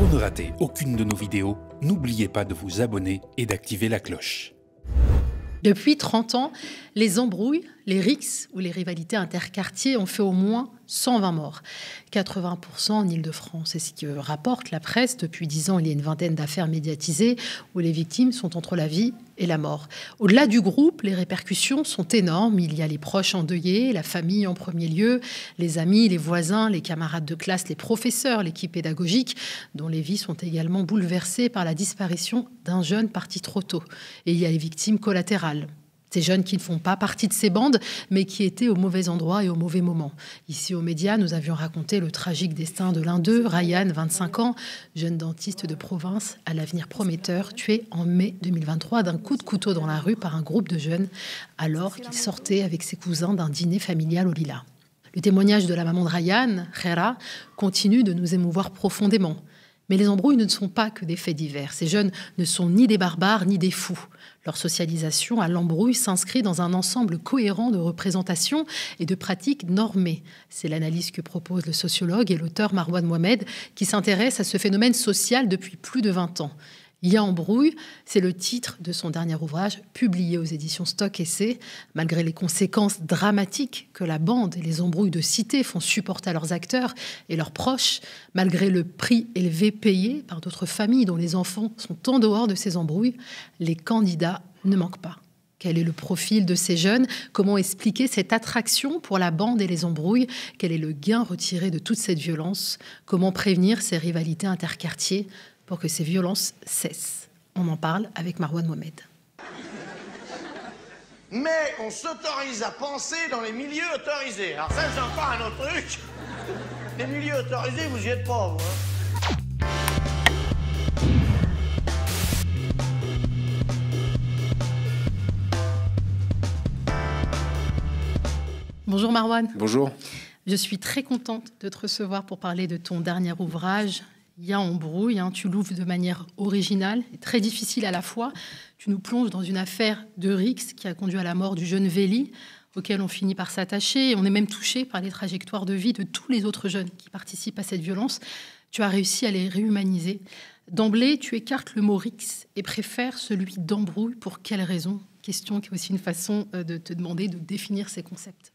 Pour ne rater aucune de nos vidéos, n'oubliez pas de vous abonner et d'activer la cloche. Depuis 30 ans, les embrouilles, les rixes ou les rivalités interquartiers ont fait au moins 120 morts. 80% en Ile-de-France. C'est ce que rapporte la presse. Depuis 10 ans, il y a une vingtaine d'affaires médiatisées où les victimes sont entre la vie et la mort. Au-delà du groupe, les répercussions sont énormes. Il y a les proches endeuillés, la famille en premier lieu, les amis, les voisins, les camarades de classe, les professeurs, l'équipe pédagogique, dont les vies sont également bouleversées par la disparition d'un jeune parti trop tôt. Et il y a les victimes collatérales, ces jeunes qui ne font pas partie de ces bandes, mais qui étaient au mauvais endroit et au mauvais moment. Ici, aux médias, nous avions raconté le tragique destin de l'un d'eux, Ryan, 25 ans, jeune dentiste de province à l'avenir prometteur, tué en mai 2023 d'un coup de couteau dans la rue par un groupe de jeunes, alors qu'il sortait avec ses cousins d'un dîner familial au Lila. Le témoignage de la maman de Ryan, Rera, continue de nous émouvoir profondément. Mais les embrouilles ne sont pas que des faits divers. Ces jeunes ne sont ni des barbares ni des fous. Leur socialisation à l'embrouille s'inscrit dans un ensemble cohérent de représentations et de pratiques normées. C'est l'analyse que propose le sociologue et l'auteur Marwan Mohamed qui s'intéresse à ce phénomène social depuis plus de 20 ans. Il y a embrouille, c'est le titre de son dernier ouvrage, publié aux éditions Stock Essai. Malgré les conséquences dramatiques que la bande et les embrouilles de cité font supporter à leurs acteurs et leurs proches, malgré le prix élevé payé par d'autres familles dont les enfants sont en dehors de ces embrouilles, les candidats ne manquent pas. Quel est le profil de ces jeunes Comment expliquer cette attraction pour la bande et les embrouilles Quel est le gain retiré de toute cette violence Comment prévenir ces rivalités interquartiers pour que ces violences cessent. On en parle avec Marwan Mohamed. Mais on s'autorise à penser dans les milieux autorisés. Alors ça, c'est encore un autre truc. Les milieux autorisés, vous y êtes pauvres. Hein. Bonjour Marwan. Bonjour. Je suis très contente de te recevoir pour parler de ton dernier ouvrage, il y a embrouille, hein. tu l'ouvres de manière originale très difficile à la fois. Tu nous plonges dans une affaire de Rix qui a conduit à la mort du jeune Véli, auquel on finit par s'attacher. on est même touché par les trajectoires de vie de tous les autres jeunes qui participent à cette violence. Tu as réussi à les réhumaniser. D'emblée, tu écartes le mot Rix et préfères celui d'embrouille. Pour quelle raison Question qui est aussi une façon euh, de te demander de définir ces concepts.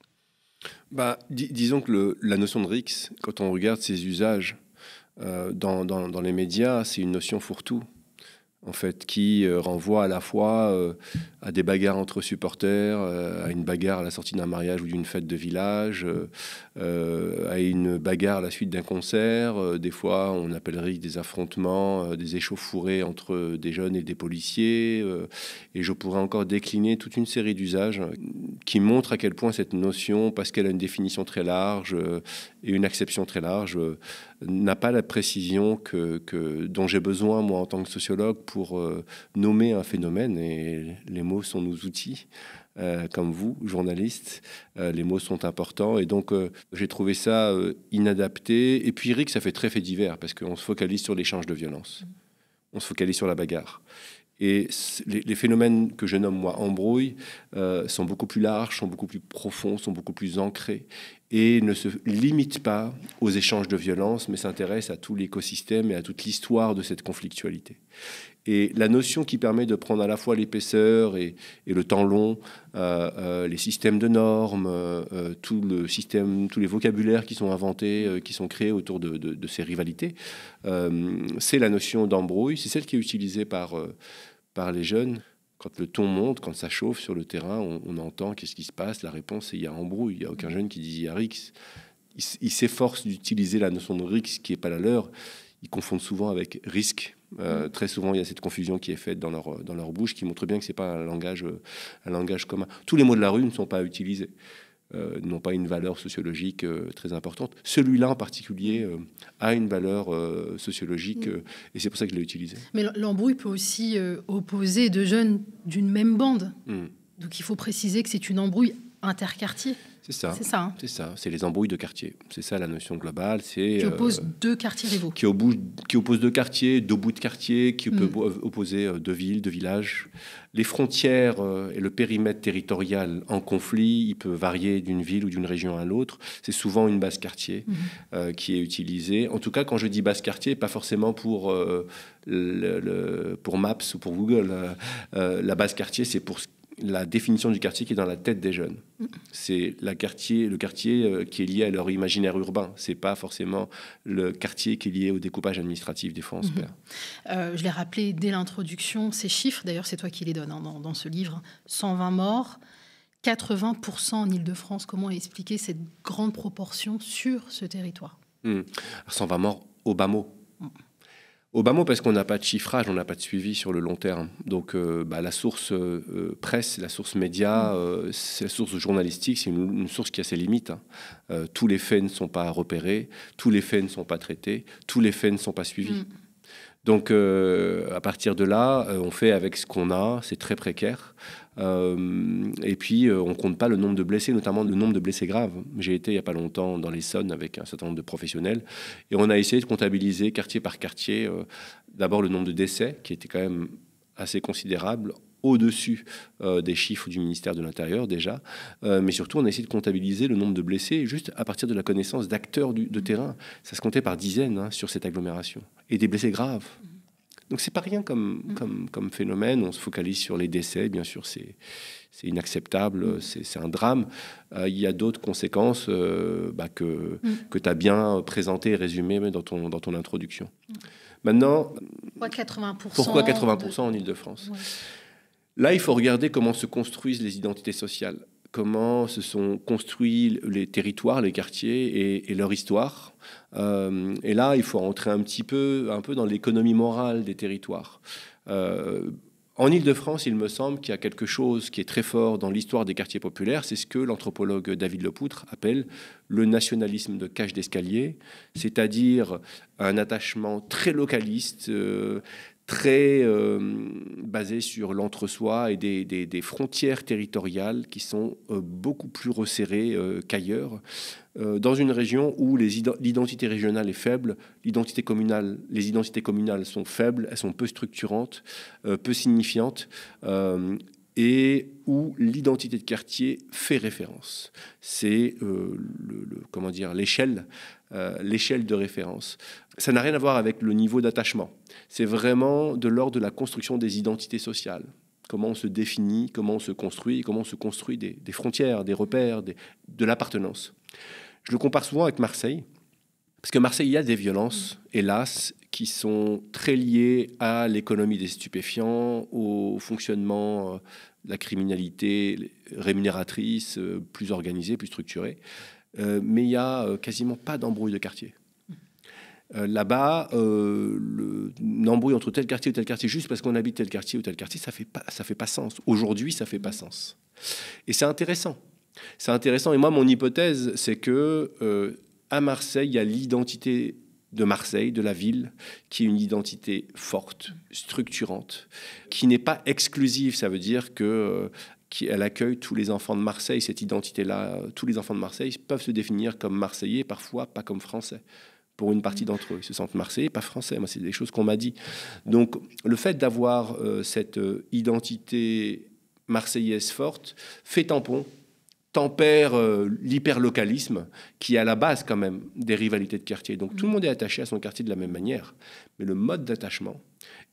Bah, disons que la notion de Rix, quand on regarde ses usages, euh, dans, les médias, c'est une notion fourre-tout, en fait, qui euh, renvoie à la fois euh, à des bagarres entre supporters, à une bagarre à la sortie d'un mariage ou d'une fête de village, à une bagarre à la suite d'un concert. des fois, on appellerait des affrontements, des échauffourées entre des jeunes et des policiers. et je pourrais encore décliner toute une série d'usages qui montrent à quel point cette notion, parce qu'elle a une définition très large et une acception très large, n'a pas la précision que, dont j'ai besoin, moi, en tant que sociologue, pour euh, nommer un phénomène. Et les mots sont nos outils. Euh, comme vous, journalistes, euh, les mots sont importants. Et donc, j'ai trouvé ça inadapté. Et puis, Rick, ça fait très fait divers, parce qu'on se focalise sur l'échange de violence. On se focalise sur la bagarre. Et les, phénomènes que je nomme moi embrouille euh, sont beaucoup plus larges, sont beaucoup plus profonds, sont beaucoup plus ancrés et ne se limitent pas aux échanges de violence, mais s'intéressent à tout l'écosystème et à toute l'histoire de cette conflictualité. Et la notion qui permet de prendre à la fois l'épaisseur et, le temps long, euh, euh, les systèmes de normes, euh, tout le système, tous les vocabulaires qui sont inventés, qui sont créés autour de, ces rivalités, c'est la notion d'embrouille. C'est celle qui est utilisée par, par les jeunes. Quand le ton monte, quand ça chauffe sur le terrain, on, entend qu'est-ce qui se passe. La réponse, c'est il y a embrouille. Il n'y a aucun jeune qui dit il y a rix. Ils il s'efforcent d'utiliser la notion de rix qui n'est pas la leur. Ils confondent souvent avec risque. Euh, très souvent, il y a cette confusion qui est faite dans leur, dans leur bouche, qui montre bien que ce n'est pas un langage, un langage commun. Tous les mots de la rue ne sont pas utilisés, euh, n'ont pas une valeur sociologique euh, très importante. Celui-là en particulier a une valeur sociologique, mm. et c'est pour ça que je l'ai utilisé. Mais l'embrouille peut aussi opposer deux jeunes d'une même bande. Mm. Donc il faut préciser que c'est une embrouille interquartier. C'est ça. C'est ça. Hein. C'est ça. C'est les embrouilles de quartier. C'est ça la notion globale. C'est qui euh, oppose deux quartiers Qui, qui oppose deux quartiers, deux bouts de quartier, qui mm. peut opposer euh, deux villes, deux villages. Les frontières euh, et le périmètre territorial en conflit, il peut varier d'une ville ou d'une région à l'autre. C'est souvent une base quartier mm-hmm. qui est utilisée. En tout cas, quand je dis base quartier, pas forcément pour le, pour Maps ou pour Google. la base quartier, c'est pour ce la définition du quartier qui est dans la tête des jeunes. C'est le quartier euh, qui est lié à leur imaginaire urbain. C'est pas forcément le quartier qui est lié au découpage administratif des fois on se mhm. euh, je l'ai rappelé dès l'introduction, ces chiffres, d'ailleurs c'est toi qui les donnes hein, dans, ce livre, 120 morts, 80% en Ile-de-France. Comment expliquer cette grande proportion sur ce territoire 120 hmm. morts au bas mot au parce qu'on n'a pas de chiffrage, on n'a pas de suivi sur le long terme. Donc euh, bah, la source euh, euh, presse, la source média, mm. la source journalistique, c'est une, source qui a ses limites. Hein. tous les faits ne sont pas repérés, tous les faits ne sont pas traités, tous les faits ne sont pas suivis. Mm. Donc à partir de là, on fait avec ce qu'on a, c'est très précaire. Euh, et puis, euh, on compte pas le nombre de blessés, notamment le nombre de blessés graves. J'ai été il n'y a pas longtemps dans l'Essonne avec un certain nombre de professionnels, et on a essayé de comptabiliser quartier par quartier, euh, d'abord le nombre de décès, qui était quand même assez considérable, au-dessus des chiffres du ministère de l'Intérieur déjà, mais surtout on a essayé de comptabiliser le nombre de blessés juste à partir de la connaissance d'acteurs de terrain. Ça se comptait par dizaines hein, sur cette agglomération. Et des blessés graves. Donc c'est pas rien mm. comme, comme, phénomène. On se focalise sur les décès, bien sûr, c'est inacceptable, mm. c'est un drame. Euh, il y a d'autres conséquences euh, bah, que, mm. que tu as bien présentées et résumées dans ton, dans ton introduction. Maintenant, pourquoi 80%, en Ile-de-France Là, il faut regarder comment se construisent les identités sociales comment se sont construits les territoires, les quartiers et, leur histoire. Euh, et là, il faut rentrer un petit peu, un peu dans l'économie morale des territoires. Euh, en Ile-de-France, il me semble qu'il y a quelque chose qui est très fort dans l'histoire des quartiers populaires. C'est ce que l'anthropologue David Lepoutre appelle le nationalisme de cache d'escalier, c'est-à-dire un attachement très localiste, euh, très euh, basé sur l'entre-soi et des, frontières territoriales qui sont euh, beaucoup plus resserrées euh, qu'ailleurs. dans une région où l'identité régionale est faible, l'identité communale, les identités communales sont faibles, elles sont peu structurantes, peu signifiantes, et où l'identité de quartier fait référence. C'est le, comment dire l'échelle euh, l'échelle de référence. Ça n'a rien à voir avec le niveau d'attachement. C'est vraiment de l'ordre de la construction des identités sociales. Comment on se définit, comment on se construit, comment on se construit des, frontières, des repères, de l'appartenance. Je le compare souvent avec Marseille, parce que Marseille, il y a des violences, hélas, qui sont très liées à l'économie des stupéfiants, au fonctionnement euh, de la criminalité rémunératrice, euh, plus organisée, plus structurée. Euh, mais il n'y a euh, quasiment pas d'embrouille de quartier. Euh, là-bas, l'embrouille entre tel quartier ou tel quartier, juste parce qu'on habite tel quartier ou tel quartier, ça fait pas, ça fait pas sens. Aujourd'hui, ça fait pas mm. sens. Et c'est intéressant. C'est intéressant. Et moi, mon hypothèse, c'est que à Marseille, il y a l'identité de Marseille, de la ville, qui est une identité forte, mm. structurante, qui n'est pas exclusive. Ça veut dire que elle accueille tous les enfants de Marseille, cette identité-là. Tous les enfants de Marseille peuvent se définir comme Marseillais, parfois pas comme Français. Pour une partie mm. d'entre eux, ils se sentent Marseillais, pas Français. Moi, c'est des choses qu'on m'a dit. Donc, le fait d'avoir euh, cette euh, identité marseillaise forte fait tampon tempère euh, l'hyperlocalisme qui est à la base quand même des rivalités de quartier. Donc tout le mm. monde est attaché à son quartier de la même manière, mais le mode d'attachement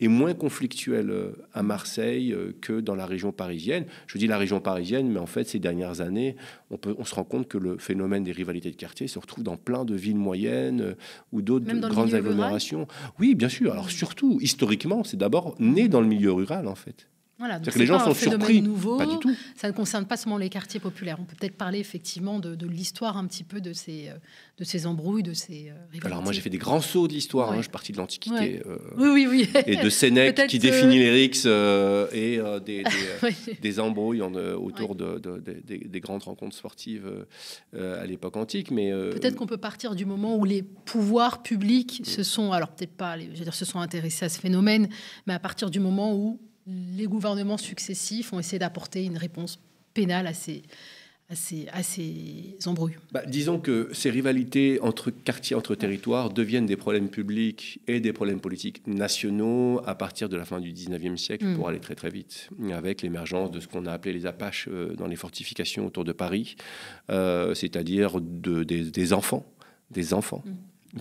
est moins conflictuel euh, à Marseille euh, que dans la région parisienne. Je dis la région parisienne, mais en fait, ces dernières années, on, on se rend compte que le phénomène des rivalités de quartier se retrouve dans plein de villes moyennes euh, ou d'autres grandes agglomérations. Oui, bien sûr. Alors surtout, historiquement, c'est d'abord né dans le milieu rural, en fait. Voilà, donc les gens sont un surpris. Nouveau, pas du tout. Ça ne concerne pas seulement les quartiers populaires. On peut peut-être parler effectivement de, l'histoire un petit peu de ces, euh, de ces embrouilles, de ces euh, Alors moi j'ai fait des grands sauts de l'histoire. Hein. je suis parti de l'Antiquité. Euh, oui, oui, oui. Et de Sénèque qui définit les rixes et des, des, embrouilles autour de, des, grandes rencontres sportives à l'époque antique. Mais peut-être qu'on peut partir du moment où les pouvoirs publics se mm. sont, alors peut-être pas, je veux dire, se sont intéressés à ce phénomène, mais à partir du moment où les gouvernements successifs ont essayé d'apporter une réponse pénale à ces, à ces, à ces embrouilles bah, Disons que ces rivalités entre quartiers, entre territoires deviennent des problèmes publics et des problèmes politiques nationaux à partir de la fin du 19e siècle mm. pour aller très très vite, avec l'émergence de ce qu'on a appelé les Apaches euh, dans les fortifications autour de Paris, euh, c'est-à-dire des, enfants, des enfants. Mm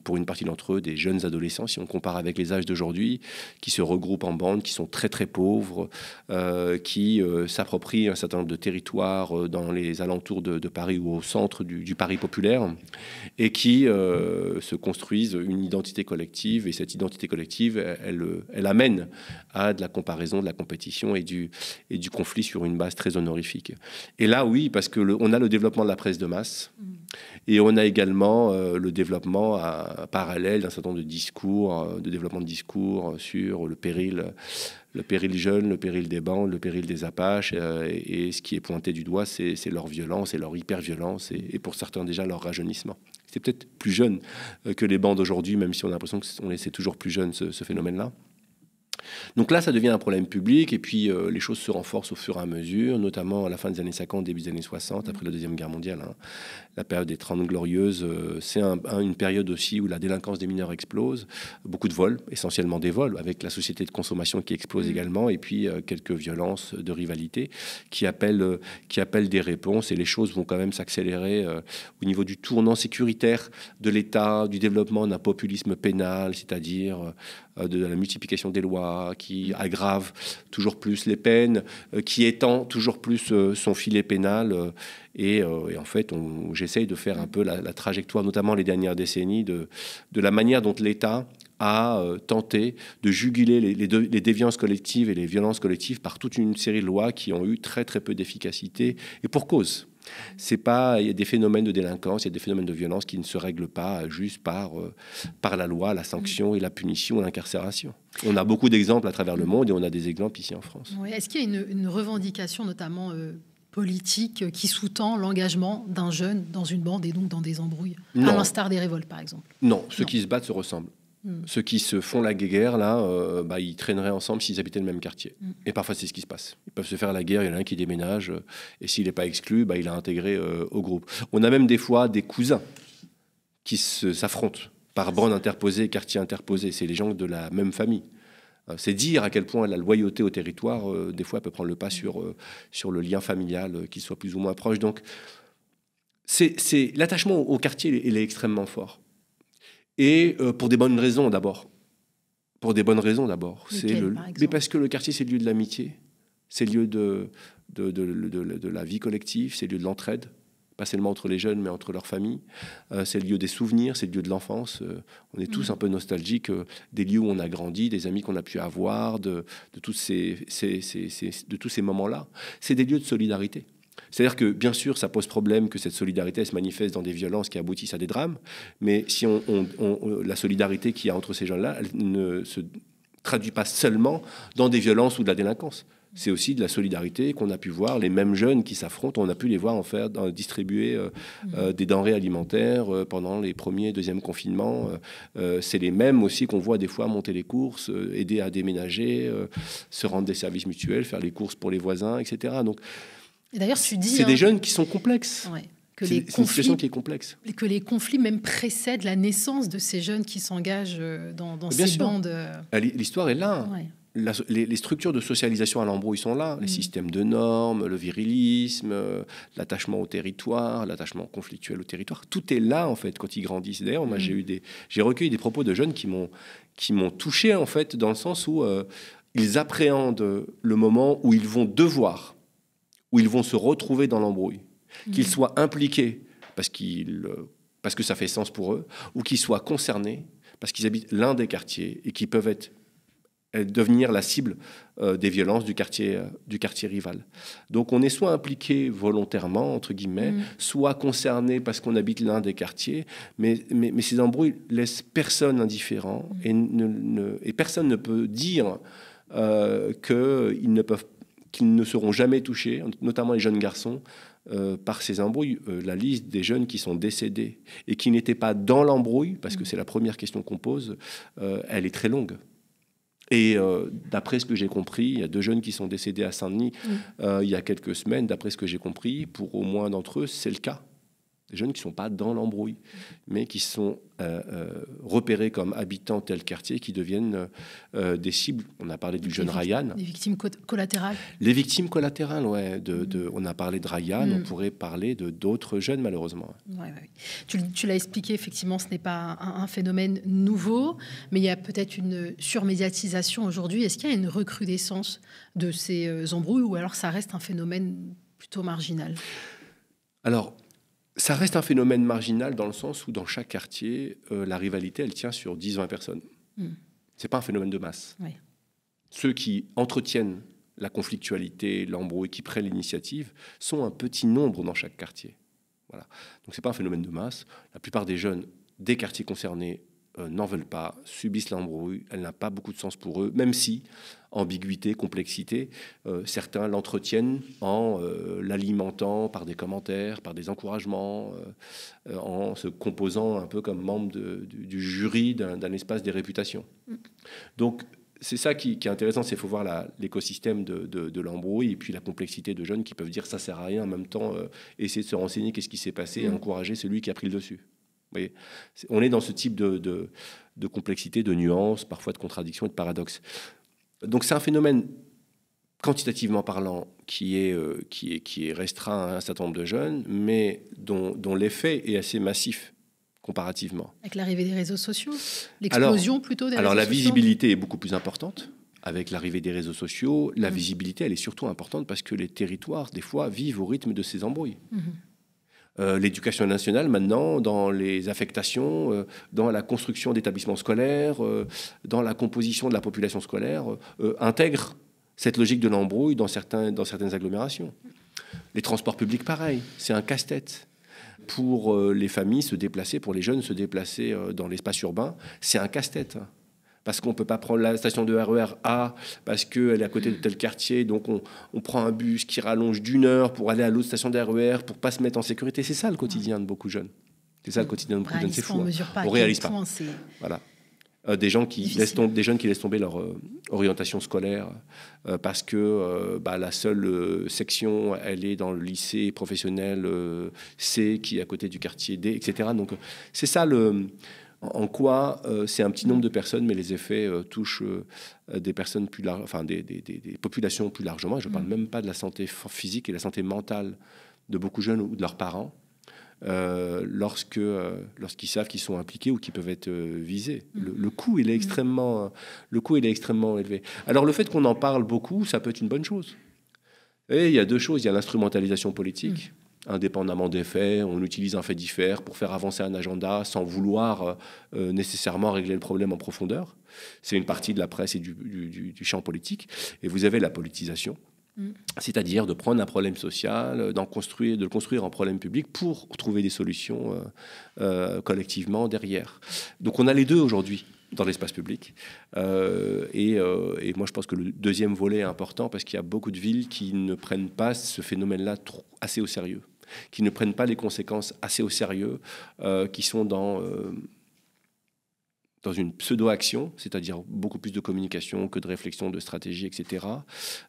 pour une partie d'entre eux, des jeunes adolescents, si on compare avec les âges d'aujourd'hui, qui se regroupent en bandes, qui sont très très pauvres, euh, qui euh, s'approprient un certain nombre de territoires euh, dans les alentours de, Paris ou au centre du, Paris populaire, et qui se construisent une identité collective. Et cette identité collective, elle, elle, amène à de la comparaison, de la compétition et du, et du conflit sur une base très honorifique. Et là, oui, parce que on a le développement de la presse de masse. Mmh. Et on a également euh, le développement parallèle d'un certain nombre de discours, euh, de développement de discours sur le péril, le péril jeune, le péril des bandes, le péril des Apaches. Euh, et, ce qui est pointé du doigt, c'est leur violence et leur hyper-violence et, pour certains déjà leur rajeunissement. C'est peut-être plus jeune que les bandes aujourd'hui, même si on a l'impression que c'est toujours plus jeune ce, phénomène-là. Donc là, ça devient un problème public, et puis les choses se renforcent au fur et à mesure, notamment à la fin des années 50, début des années 60, après la Deuxième Guerre mondiale. Hein la période des 30 glorieuses, euh, c'est une période aussi où la délinquance des mineurs explose, beaucoup de vols, essentiellement des vols, avec la société de consommation qui explose mm. également, et puis euh, quelques violences de rivalité qui appellent, euh, qui appellent des réponses, et les choses vont quand même s'accélérer au niveau du tournant sécuritaire de l'État, du développement d'un populisme pénal, c'est-à-dire de la multiplication des lois qui mm. aggrave toujours plus les peines, qui étend toujours plus son filet pénal. Euh, et, en fait, j'essaye de faire un peu la, trajectoire, notamment les dernières décennies, de, de la manière dont l'État a euh, tenté de juguler les, déviances collectives et les violences collectives par toute une série de lois qui ont eu très très peu d'efficacité et pour cause. C'est pas il y a des phénomènes de délinquance, il y a des phénomènes de violence qui ne se règlent pas juste par euh, par la loi, la sanction et la punition, l'incarcération. On a beaucoup d'exemples à travers le monde et on a des exemples ici en France. Est-ce qu'il y a une, revendication notamment politique qui sous-tend l'engagement d'un jeune dans une bande et donc dans des embrouilles, à l'instar des révoltes par exemple. Non, ceux qui se battent se ressemblent. Hmm. Ceux qui se font la guerre, là, euh, bah, ils traîneraient ensemble s'ils habitaient le même quartier. Hmm. Et parfois, c'est ce qui se passe. Ils peuvent se faire la guerre, il y en a un qui déménage, euh, et s'il n'est pas exclu, bah, il est intégré euh, au groupe. On a même des fois des cousins qui s'affrontent par bande interposée, quartier interposé. C'est les gens de la même famille. Euh, c'est dire à quel point la loyauté au territoire, euh, des fois, peut prendre le pas mm. sur, euh, sur le lien familial, qui soit plus ou moins proche. Donc, c'est l'attachement au quartier, il est extrêmement fort. Et pour des bonnes raisons, d'abord. Pour des bonnes raisons, d'abord. Mais parce que le quartier, c'est le lieu de l'amitié, c'est le lieu de, de, de, la vie collective, c'est le lieu de l'entraide pas seulement entre les jeunes, mais entre leurs familles. Euh, c'est le lieu des souvenirs, c'est le lieu de l'enfance. Euh, on est tous mm. un peu nostalgiques euh, des lieux où on a grandi, des amis qu'on a pu avoir, de, tous ces moments-là. C'est des lieux de solidarité. C'est-à-dire que, bien sûr, ça pose problème que cette solidarité se manifeste dans des violences qui aboutissent à des drames, mais si la solidarité qu'il y a entre ces jeunes là ne se traduit pas seulement dans des violences ou de la délinquance c'est aussi de la solidarité qu'on a pu voir. Les mêmes jeunes qui s'affrontent, on a pu les voir en faire distribuer euh, mmh. euh, des denrées alimentaires euh, pendant les premiers et deuxièmes confinements. c'est les mêmes aussi qu'on voit des fois monter les courses, aider à déménager, se rendre des services mutuels, faire les courses pour les voisins, etc. Donc, d'ailleurs, c'est des hein, jeunes qui sont complexes. C'est que les une situation qui est complexe. Que les conflits même précèdent la naissance de ces jeunes qui s'engagent dans, dans ces bandes. Ah, l'histoire est là. Ouais les, structures de socialisation à l'embrouille sont là, les mm. systèmes de normes, le virilisme, euh, l'attachement au territoire, l'attachement conflictuel au territoire, tout est là en fait quand ils grandissent. D'ailleurs, moi mm. j'ai j'ai recueilli des propos de jeunes qui m'ont, qui m'ont touché en fait dans le sens où euh, ils appréhendent le moment où ils vont devoir, où ils vont se retrouver dans l'embrouille, mm. qu'ils soient impliqués parce euh, parce que ça fait sens pour eux, ou qu'ils soient concernés parce qu'ils habitent l'un des quartiers et qu'ils peuvent être devenir la cible euh, des violences du quartier, euh, du quartier rival. Donc on est soit impliqué volontairement, entre guillemets, mm. soit concerné parce qu'on habite l'un des quartiers, mais, ces embrouilles laissent personne indifférent mm. et, personne ne peut dire euh, qu'ils ne seront jamais touchés, notamment les jeunes garçons, par ces embrouilles la liste des jeunes qui sont décédés et qui n'étaient pas dans l'embrouille, parce que mm. c'est la première question qu'on pose, elle est très longue. Et euh, d'après ce que j'ai compris, il y a deux jeunes qui sont décédés à Saint-Denis mm. euh, il y a quelques semaines. D'après ce que j'ai compris, pour au moins d'entre eux, c'est le cas des jeunes qui ne sont pas dans l'embrouille, mais qui sont euh, euh, repérés comme habitants de tel quartier, qui deviennent euh, des cibles. On a parlé du jeune Ryan. Les victimes collatérales. Les victimes collatérales, oui. Mm-hmm. on a parlé de Ryan, on mm. pourrait parler de d'autres jeunes, malheureusement. Tu, l'as expliqué, effectivement, ce n'est pas un, un, phénomène nouveau, mais il y a peut-être une surmédiatisation aujourd'hui. Est-ce qu'il y a une recrudescence de ces embrouilles ou alors ça reste un phénomène plutôt marginal alors, ça reste un phénomène marginal dans le sens où dans chaque quartier, euh, la rivalité, elle tient sur 10-20 personnes. Hmm. Ce n'est pas un phénomène de masse. Ceux qui entretiennent la conflictualité, l'embrouille, qui prennent l'initiative, sont un petit nombre dans chaque quartier. Voilà. Donc c'est pas un phénomène de masse. La plupart des jeunes des quartiers concernés euh, n'en veulent pas, subissent l'embrouille, elle n'a pas beaucoup de sens pour eux, même si ambiguïté, complexité, euh, certains l'entretiennent en euh, l'alimentant par des commentaires, par des encouragements, en se composant un peu comme membre du, jury d'un espace des réputations. Donc c'est ça qui, est intéressant, c'est faut voir l'écosystème de, l'embrouille et puis la complexité de jeunes qui peuvent dire ça sert à rien en même temps essayer de se renseigner qu'est-ce qui s'est passé et mmh. encourager celui qui a pris le dessus on est dans ce type de, complexité, de nuances, parfois de contradictions et de paradoxes. Donc c'est un phénomène quantitativement parlant, qui est, euh, qui qui est restreint à un certain nombre de jeunes, mais dont, l'effet est assez massif comparativement. Avec l'arrivée des réseaux sociaux L'explosion plutôt des Alors la visibilité est beaucoup plus importante. Avec l'arrivée des réseaux sociaux, la mmh. visibilité, elle est surtout importante parce que les territoires, des fois, vivent au rythme de ces embrouilles. Mmh. Euh, l'éducation nationale maintenant dans les affectations, euh, dans la construction d'établissements scolaires, euh, dans la composition de la population scolaire, intègre cette logique de l'embrouille dans, dans certaines agglomérations. Les transports publics, pareil, c'est un casse-tête. Pour les familles, se déplacer, pour les jeunes, se déplacer dans l'espace urbain, c'est un casse-tête parce qu'on ne peut pas prendre la station de RER e A, parce qu'elle est à côté de tel quartier, donc on, on prend un bus qui rallonge d'une heure pour aller à l'autre station de RER, e pour pas se mettre en sécurité. C'est ça le quotidien de beaucoup de jeunes. C'est ça le quotidien de beaucoup de jeunes, c'est fou. On ne hein. réalise pas. Voilà. Euh, des, gens qui laissent tomber, des jeunes qui laissent tomber leur euh, orientation scolaire euh, parce que bah, la seule section, elle est dans le lycée professionnel C qui est à côté du quartier D, etc. Donc c'est ça le en quoi euh, c'est un petit nombre de personnes, mais les effets euh, touchent euh, des personnes plus enfin des, populations plus largement. je ne parle mmh. même pas de la santé physique et la santé mentale de beaucoup de jeunes ou de leurs parents. lorsqu'ils savent qu'ils sont impliqués ou qu'ils peuvent être visés, mmh. le, coût il est mmh. extrêmement le coût il est extrêmement élevé. Alors le fait qu'on en parle beaucoup, ça peut être une bonne chose. Et il y a deux choses il y a l'instrumentalisation politique indépendamment des faits, on utilise un fait diffère pour faire avancer un agenda sans vouloir euh, euh, nécessairement régler le problème en profondeur. C'est une partie de la presse et du, champ politique. Et vous avez la politisation, mm. c'est-à-dire de prendre un problème social, construire, de le construire en problème public pour trouver des solutions euh, collectivement derrière. Donc on a les deux aujourd'hui dans l'espace public. et, moi, je pense que le deuxième volet est important parce qu'il y a beaucoup de villes qui ne prennent pas ce phénomène-là assez au sérieux qui ne prennent pas les conséquences assez au sérieux, euh, qui sont dans, euh, dans une pseudo-action, c'est-à-dire beaucoup plus de communication que de réflexion, de stratégie, etc.,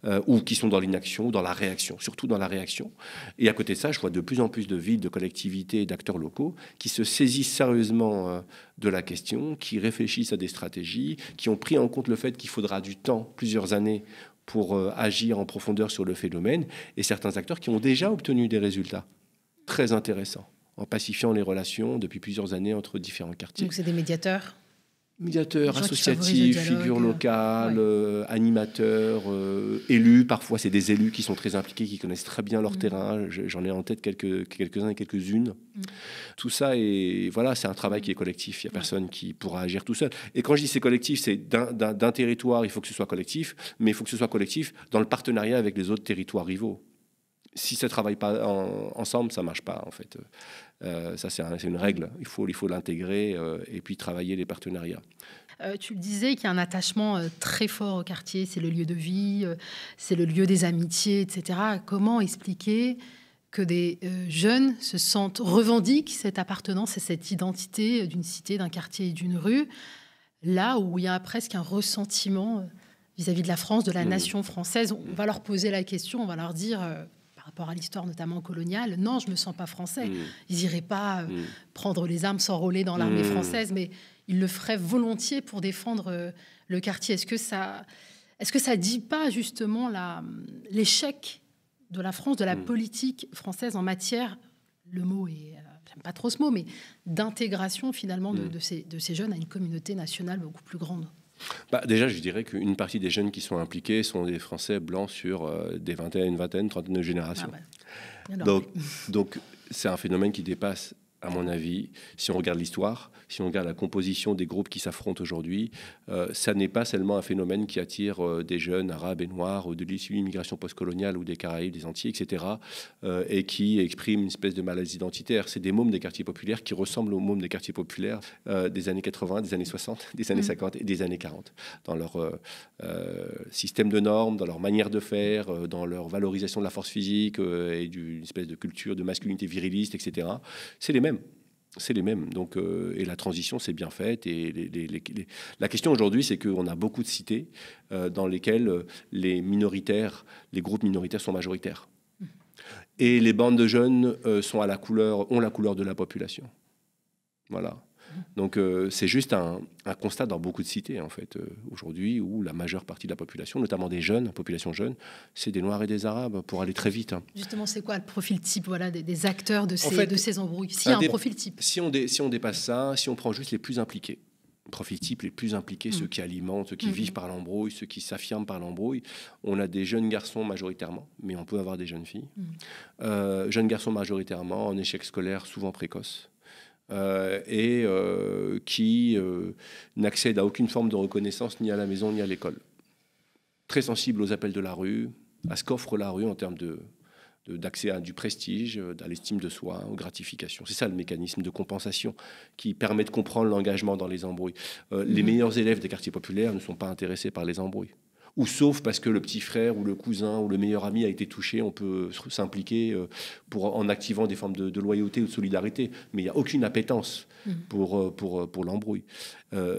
euh, ou qui sont dans l'inaction, dans la réaction, surtout dans la réaction. Et à côté de ça, je vois de plus en plus de villes, de collectivités, d'acteurs locaux qui se saisissent sérieusement de la question, qui réfléchissent à des stratégies, qui ont pris en compte le fait qu'il faudra du temps, plusieurs années, pour euh, agir en profondeur sur le phénomène, et certains acteurs qui ont déjà obtenu des résultats très intéressants en pacifiant les relations depuis plusieurs années entre différents quartiers. Donc c'est des médiateurs Médiateurs associatifs, figures euh, locales, euh, animateurs, euh, élus. Parfois, c'est des élus qui sont très impliqués, qui connaissent très bien leur mm. terrain. J'en ai en tête quelques, quelques-uns et quelques-unes. Mm. Tout ça, et voilà, c'est un travail qui est collectif. Il n'y a personne qui pourra agir tout seul. Et quand je dis c'est collectif, c'est d'un territoire, il faut que ce soit collectif, mais il faut que ce soit collectif dans le partenariat avec les autres territoires rivaux si ça ne travaille pas ensemble, ça ne marche pas, en fait. Euh, ça, c'est une règle. Il faut l'intégrer il faut euh, et puis travailler les partenariats. Euh, tu le disais, qu'il y a un attachement très fort au quartier. C'est le lieu de vie, c'est le lieu des amitiés, etc. Comment expliquer que des jeunes se sentent, revendiquent cette appartenance et cette identité d'une cité, d'un quartier et d'une rue, là où il y a presque un ressentiment vis à -vis de la France, de la mmh. nation française. On mmh. va leur poser la question, on va leur dire par rapport à l'histoire notamment coloniale, non, je me sens pas français. Mm. Ils n'iraient pas euh, mm. prendre les armes, s'enrôler dans l'armée mm. française, mais ils le feraient volontiers pour défendre euh, le quartier. Est-ce que ça, est-ce que ça dit pas justement l'échec de la France, de la politique française en matière, le mot est euh, j'aime pas trop ce mot, mais d'intégration finalement de, ces, de ces jeunes à une communauté nationale beaucoup plus grande. Bah, déjà, je dirais qu'une partie des jeunes qui sont impliqués sont des Français blancs sur euh, des vingtaines, une vingtaine, trentaine de générations. Ah, donc c'est un phénomène qui dépasse à mon avis, si on regarde l'histoire, si on regarde la composition des groupes qui s'affrontent aujourd'hui, euh, ça n'est pas seulement un phénomène qui attire euh, des jeunes arabes et noirs euh, de l'immigration postcoloniale ou des Caraïbes, des Antilles, etc., et qui exprime une espèce de malaise identitaire. C'est des mômes des quartiers populaires qui ressemblent aux mômes des quartiers populaires des années 80, des années 60, des années 50 mm. et des années 40, dans leur système de normes, dans leur manière de faire, dans leur valorisation de la force physique et d'une espèce de culture de masculinité viriliste, etc. C'est les mêmes. C'est les mêmes. Donc, euh, et la transition c'est bien faite. Et La question aujourd'hui, c'est qu'on a beaucoup de cités euh, dans lesquelles euh, les minoritaires, les groupes minoritaires sont majoritaires. Et les bandes de jeunes sont à la couleur, ont la couleur de la population. Voilà. Donc euh, c'est juste un, constat dans beaucoup de cités, en fait, euh, aujourd'hui, où la majeure partie de la population, notamment des jeunes, population jeune, c'est des Noirs et des Arabes, pour aller très vite. Hein. Justement, c'est quoi le profil type voilà, des, acteurs de ces, embrouilles profil si on, dépasse ça, si on prend juste les plus impliqués, profil type les plus impliqués, ceux mm. qui alimentent, ceux qui mm-hmm. vivent par l'embrouille, ceux qui s'affirment par l'embrouille. On a des jeunes garçons majoritairement, mais on peut avoir des jeunes filles. Mm. Euh, jeunes garçons majoritairement en échec scolaire souvent précoce. Euh, et euh, qui euh, n'accède à aucune forme de reconnaissance ni à la maison ni à l'école. Très sensible aux appels de la rue, à ce qu'offre la rue en termes de d'accès à du prestige, à l'estime de soi, aux gratifications. C'est ça le mécanisme de compensation qui permet de comprendre l'engagement dans les embrouilles. les mmh. meilleurs élèves des quartiers populaires ne sont pas intéressés par les embrouilles ou sauf parce que le petit frère ou le cousin ou le meilleur ami a été touché, on peut s'impliquer euh, pour en activant des formes de, loyauté ou de solidarité. Mais il n'y a aucune appétence mmh. pour, euh, euh, pour, l'embrouille.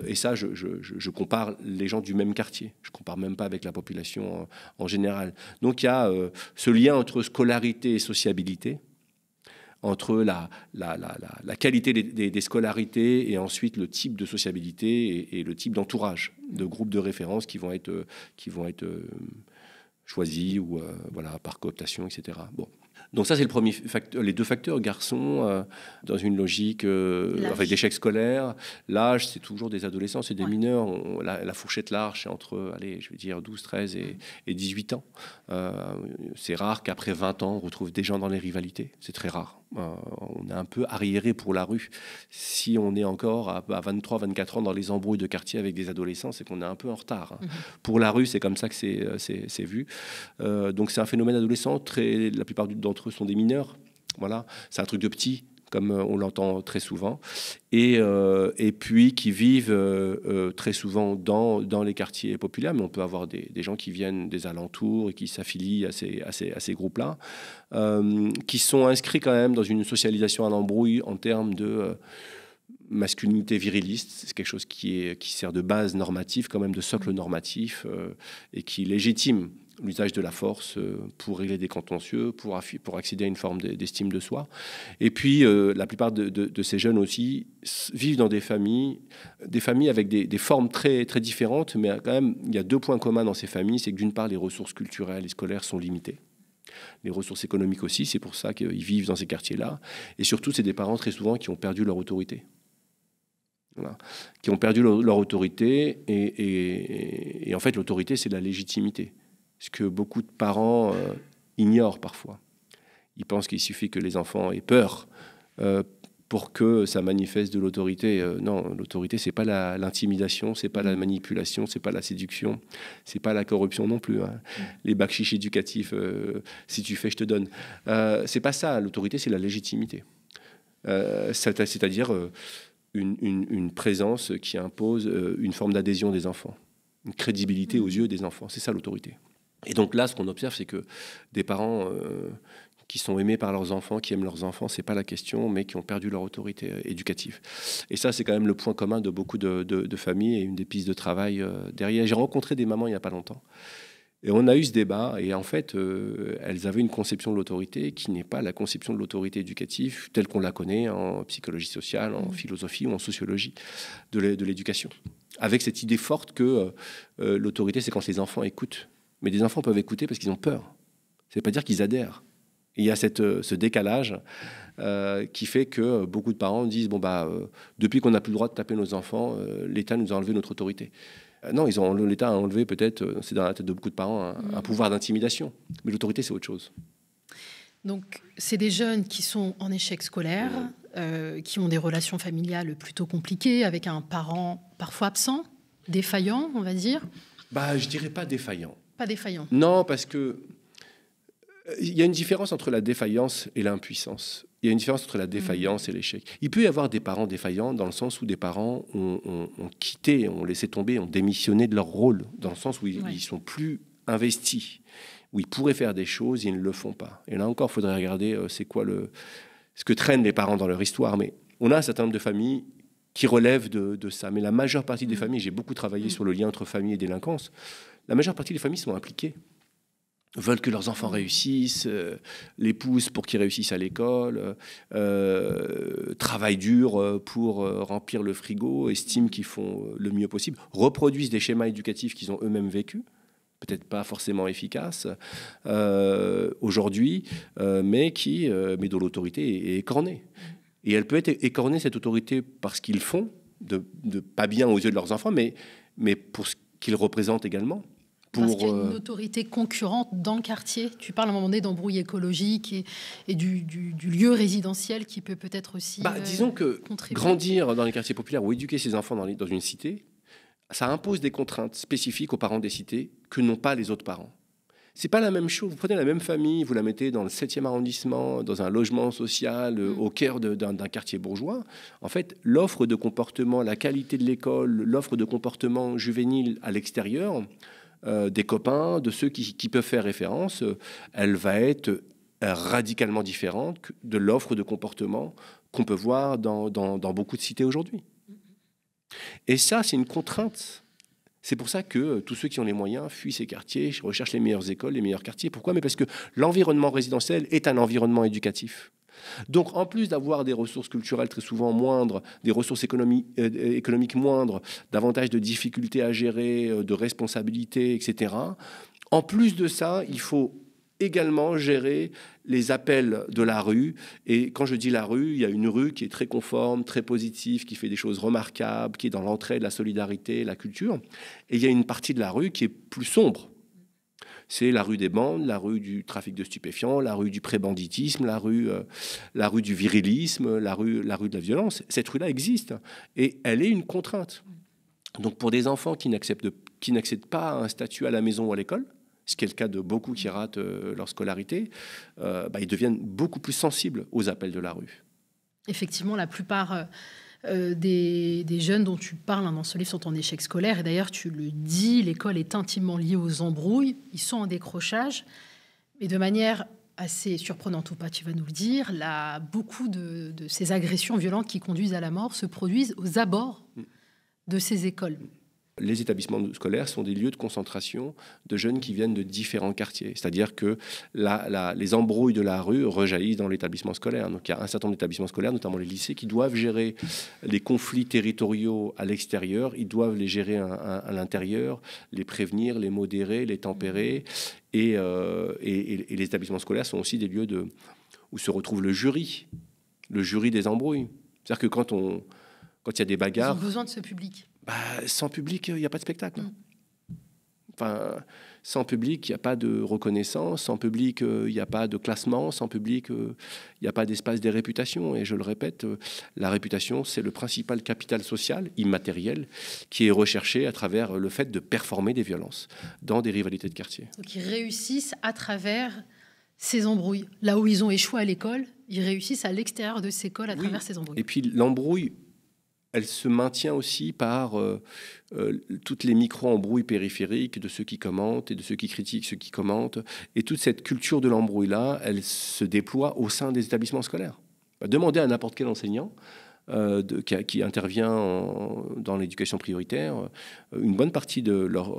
et ça, je, compare les gens du même quartier. Je compare même pas avec la population en, général. Donc il y a ce lien entre scolarité et sociabilité entre la, la, qualité des, scolarités et ensuite le type de sociabilité et, le type d'entourage, de groupes de référence qui vont être, euh, qui vont être euh, choisis ou euh, voilà, par cooptation, etc. Bon. Donc ça, c'est le premier les deux facteurs, garçons, dans une logique avec d'échec scolaire. L'âge, c'est toujours des adolescents, c'est des mineurs. la, fourchette large, c'est entre, allez, je veux dire 12, 13 et, 18 ans. c'est rare qu'après 20 ans, on retrouve des gens dans les rivalités. C'est très rare. Euh, on est un peu arriéré pour la rue. Si on est encore à, 23, 24 ans dans les embrouilles de quartier avec des adolescents, c'est qu'on est un peu en retard. Hein. Mm-hmm. Pour la rue, c'est comme ça que c'est euh, vu. Euh, donc c'est un phénomène adolescent. Très, la plupart d'entre eux sont des mineurs. Voilà, c'est un truc de petit comme euh, on l'entend très souvent, et, euh, et, puis qui vivent euh, très souvent dans, les quartiers populaires, mais on peut avoir des, gens qui viennent des alentours et qui s'affilient à ces, à ces, groupes-là, qui sont inscrits quand même dans une socialisation à l'embrouille en termes de masculinité viriliste, c'est quelque chose qui, est, qui sert de base normative, quand même de socle normatif, et qui légitime l'usage de la force euh, pour régler des contentieux, pour, pour accéder à une forme d'estime de soi. Et puis, euh, la plupart de, ces jeunes aussi vivent dans des familles, des familles avec des, formes très, très différentes, mais quand même, il y a deux points communs dans ces familles, c'est que d'une part, les ressources culturelles et scolaires sont limitées. Les ressources économiques aussi, c'est pour ça qu'ils vivent dans ces quartiers-là. Et surtout, c'est des parents très souvent qui ont perdu leur autorité. Qui ont perdu leur, autorité. Et, et en fait, l'autorité, c'est la légitimité ce que beaucoup de parents euh, ignorent parfois. Ils pensent qu'il suffit que les enfants aient peur euh, pour que ça manifeste de l'autorité. Euh, non, l'autorité, c'est pas l'intimidation, c'est pas la mm. manipulation, c'est pas la séduction, c'est pas la corruption non plus. Hein. Mm. Les bacs éducatifs, si tu fais, je te donne. c'est pas ça. L'autorité, c'est la légitimité. C'est-à-dire une, présence qui impose une forme d'adhésion des enfants, une crédibilité mm. aux yeux des enfants. C'est ça l'autorité. Et donc là, ce qu'on observe, c'est que des parents euh, qui sont aimés par leurs enfants, qui aiment leurs enfants, c'est pas la question, mais qui ont perdu leur autorité euh, éducative. Et ça, c'est quand même le point commun de beaucoup de, familles et une des pistes de travail euh, derrière. J'ai rencontré des mamans il n'y a pas longtemps. Et on a eu ce débat, et en fait, elles avaient une conception de l'autorité qui n'est pas la conception de l'autorité éducative telle qu'on la connaît en psychologie sociale, en mmh. philosophie ou en sociologie de l'éducation. Avec cette idée forte que l'autorité, c'est quand les enfants écoutent mais des enfants peuvent écouter parce qu'ils ont peur. C'est pas dire qu'ils adhèrent. il y a cette, euh, ce décalage euh, qui fait que beaucoup de parents disent bon bah euh, depuis qu'on n'a plus le droit de taper nos enfants, l'État nous a enlevé notre autorité. non, ils ont l'État a enlevé peut-être, c'est dans la tête de beaucoup de parents, un, mm. pouvoir d'intimidation. Mais l'autorité c'est autre chose. Donc, c'est des jeunes qui sont en échec scolaire, qui ont des relations familiales plutôt compliquées, avec un parent parfois absent, défaillant, on va dire. Bah, je dirais pas défaillant. Pas défaillant. Non, parce que euh, il y a une différence entre la défaillance et l'impuissance. Il y a une différence entre la mm. défaillance et l'échec. Il peut y avoir des parents défaillants dans le sens où des parents ont, quitté, ont laissé tomber, ont démissionné de leur rôle, dans le sens où ils, ne sont plus investis, où ils pourraient faire des choses, ils ne le font pas. Et là encore, il faudrait regarder euh, c'est quoi le, ce que traînent les parents dans leur histoire. Mais on a un certain nombre de familles qui relèvent de, ça. Mais la majeure partie des mm. familles, j'ai beaucoup travaillé mm. sur le lien entre famille et délinquance, la majeure partie des familles sont impliquées veulent que leurs enfants réussissent, euh, les poussent pour qu'ils réussissent à l'école, euh, euh, travaillent dur pour remplir le frigo, estiment qu'ils font le mieux possible, reproduisent des schémas éducatifs qu'ils ont eux-mêmes vécus, peut-être pas forcément efficaces aujourd'hui, mais qui, dont l'autorité est écornée. Et elle peut être écornée, cette autorité, parce qu'ils font pas bien aux yeux de leurs enfants, mais pour ce qu'ils représentent également pour... Parce qu'il y a une euh, autorité concurrente dans le quartier. Tu parles à un moment donné d'embrouille écologique et, du, lieu résidentiel qui peut peut-être aussi. Bah, euh, disons que grandir dans les quartiers populaires ou éduquer ses enfants dans, une cité, ça impose des contraintes spécifiques aux parents des cités que n'ont pas les autres parents. C'est pas la même chose. Vous prenez la même famille, vous la mettez dans le 7e arrondissement, dans un logement social mm. au cœur d'un quartier bourgeois. En fait, l'offre de comportement, la qualité de l'école, l'offre de comportement juvénile à l'extérieur euh, des copains, de ceux qui, peuvent faire référence, euh, elle va être radicalement différente de l'offre de comportement qu'on peut voir dans, beaucoup de cités aujourd'hui. Et ça, c'est une contrainte. C'est pour ça que euh, tous ceux qui ont les moyens fuient ces quartiers, recherchent les meilleures écoles, les meilleurs quartiers. Pourquoi Mais parce que l'environnement résidentiel est un environnement éducatif. Donc en plus d'avoir des ressources culturelles très souvent moindres, des ressources euh, économiques, moindres, davantage de difficultés à gérer, euh, de responsabilités, etc., en plus de ça, il faut également gérer les appels de la rue. Et quand je dis la rue, il y a une rue qui est très conforme, très positive, qui fait des choses remarquables, qui est dans l'entrée de la solidarité, la culture. Et il y a une partie de la rue qui est plus sombre, c'est la rue des bandes, la rue du trafic de stupéfiants, la rue du prébanditisme, la rue, euh, la rue du virilisme, la rue, la rue de la violence. Cette rue-là existe et elle est une contrainte. Donc pour des enfants qui n'acceptent, qui n'accèdent pas à un statut à la maison ou à l'école, ce qui est le cas de beaucoup qui ratent euh, leur scolarité, euh, bah, ils deviennent beaucoup plus sensibles aux appels de la rue. Effectivement, la plupart euh, des, jeunes dont tu parles hein, dans ce livre sont en échec scolaire. Et d'ailleurs, tu le dis, l'école est intimement liée aux embrouilles. Ils sont en décrochage. mais de manière assez surprenante ou pas, tu vas nous le dire, beaucoup de ces agressions violentes qui conduisent à la mort se produisent aux abords mm. de ces écoles les établissements scolaires sont des lieux de concentration de jeunes qui viennent de différents quartiers. C'est-à-dire que les embrouilles de la rue rejaillissent dans l'établissement scolaire. Donc il y a un certain nombre d'établissements scolaires, notamment les lycées, qui doivent gérer les conflits territoriaux à l'extérieur. Ils doivent les gérer à, l'intérieur, les prévenir, les modérer, les tempérer. Et, euh, les établissements scolaires sont aussi des lieux où se retrouve le jury, le jury des embrouilles. C'est-à-dire que quand Quand il y a des bagarres. Ils ont besoin de ce public. Bah, sans public, il n'y a pas de spectacle. Hein. Mm. Enfin, sans public, il n'y a pas de reconnaissance, sans public, euh, il n'y a pas de classement, sans public, euh, il n'y a pas d'espace des réputations. Et je le répète, euh, la réputation, c'est le principal capital social, immatériel, qui est recherché à travers le fait de performer des violences dans des rivalités de quartier. Donc ils réussissent à travers ces embrouilles. Là où ils ont échoué à l'école, ils réussissent à l'extérieur de ces écoles à travers ces embrouilles. Et puis l'embrouille elle se maintient aussi par euh, euh, toutes les micro-embrouilles périphériques de ceux qui commentent et de ceux qui critiquent ceux qui commentent. Et toute cette culture de l'embrouille-là, elle se déploie au sein des établissements scolaires. Bah, demandez à n'importe quel enseignant euh, qui, intervient dans l'éducation prioritaire, une bonne partie de leur,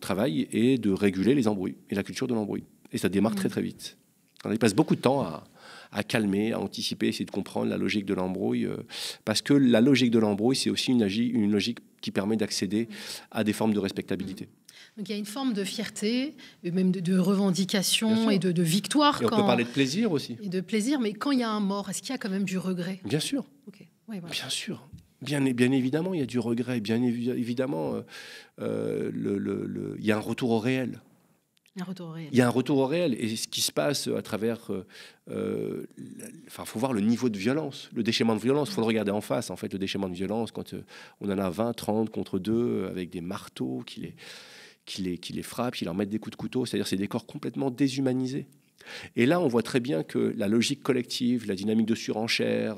travail est de réguler les embrouilles et la culture de l'embrouille. Et ça démarre mmh. très très vite. On ils passent beaucoup de temps à, à calmer, à anticiper, essayer de comprendre la logique de l'embrouille. Euh, parce que la logique de l'embrouille, c'est aussi une, une logique qui permet d'accéder à des formes de respectabilité. Mmh. Donc il y a une forme de fierté, même de, revendication et de, victoire. quand... on peut parler de plaisir aussi. Et de plaisir, mais quand il y a un mort, est-ce qu'il y a quand même du regret Bien sûr. Bien sûr. Bien, bien évidemment, il y a du regret. Bien évidemment, euh, euh, le, il y a un retour au réel. Un retour au réel. Il y a un retour au réel. Et ce qui se passe à travers. Euh, euh, il faut voir le niveau de violence, le déchaînement de violence. Il faut le regarder en face. En fait, le déchaînement de violence, quand euh, on en a 20, 30 contre 2, avec des marteaux qui les, qui les, frappent, qui leur mettent des coups de couteau. C'est-à-dire, c'est des corps complètement déshumanisés. Et là, on voit très bien que la logique collective, la dynamique de surenchère,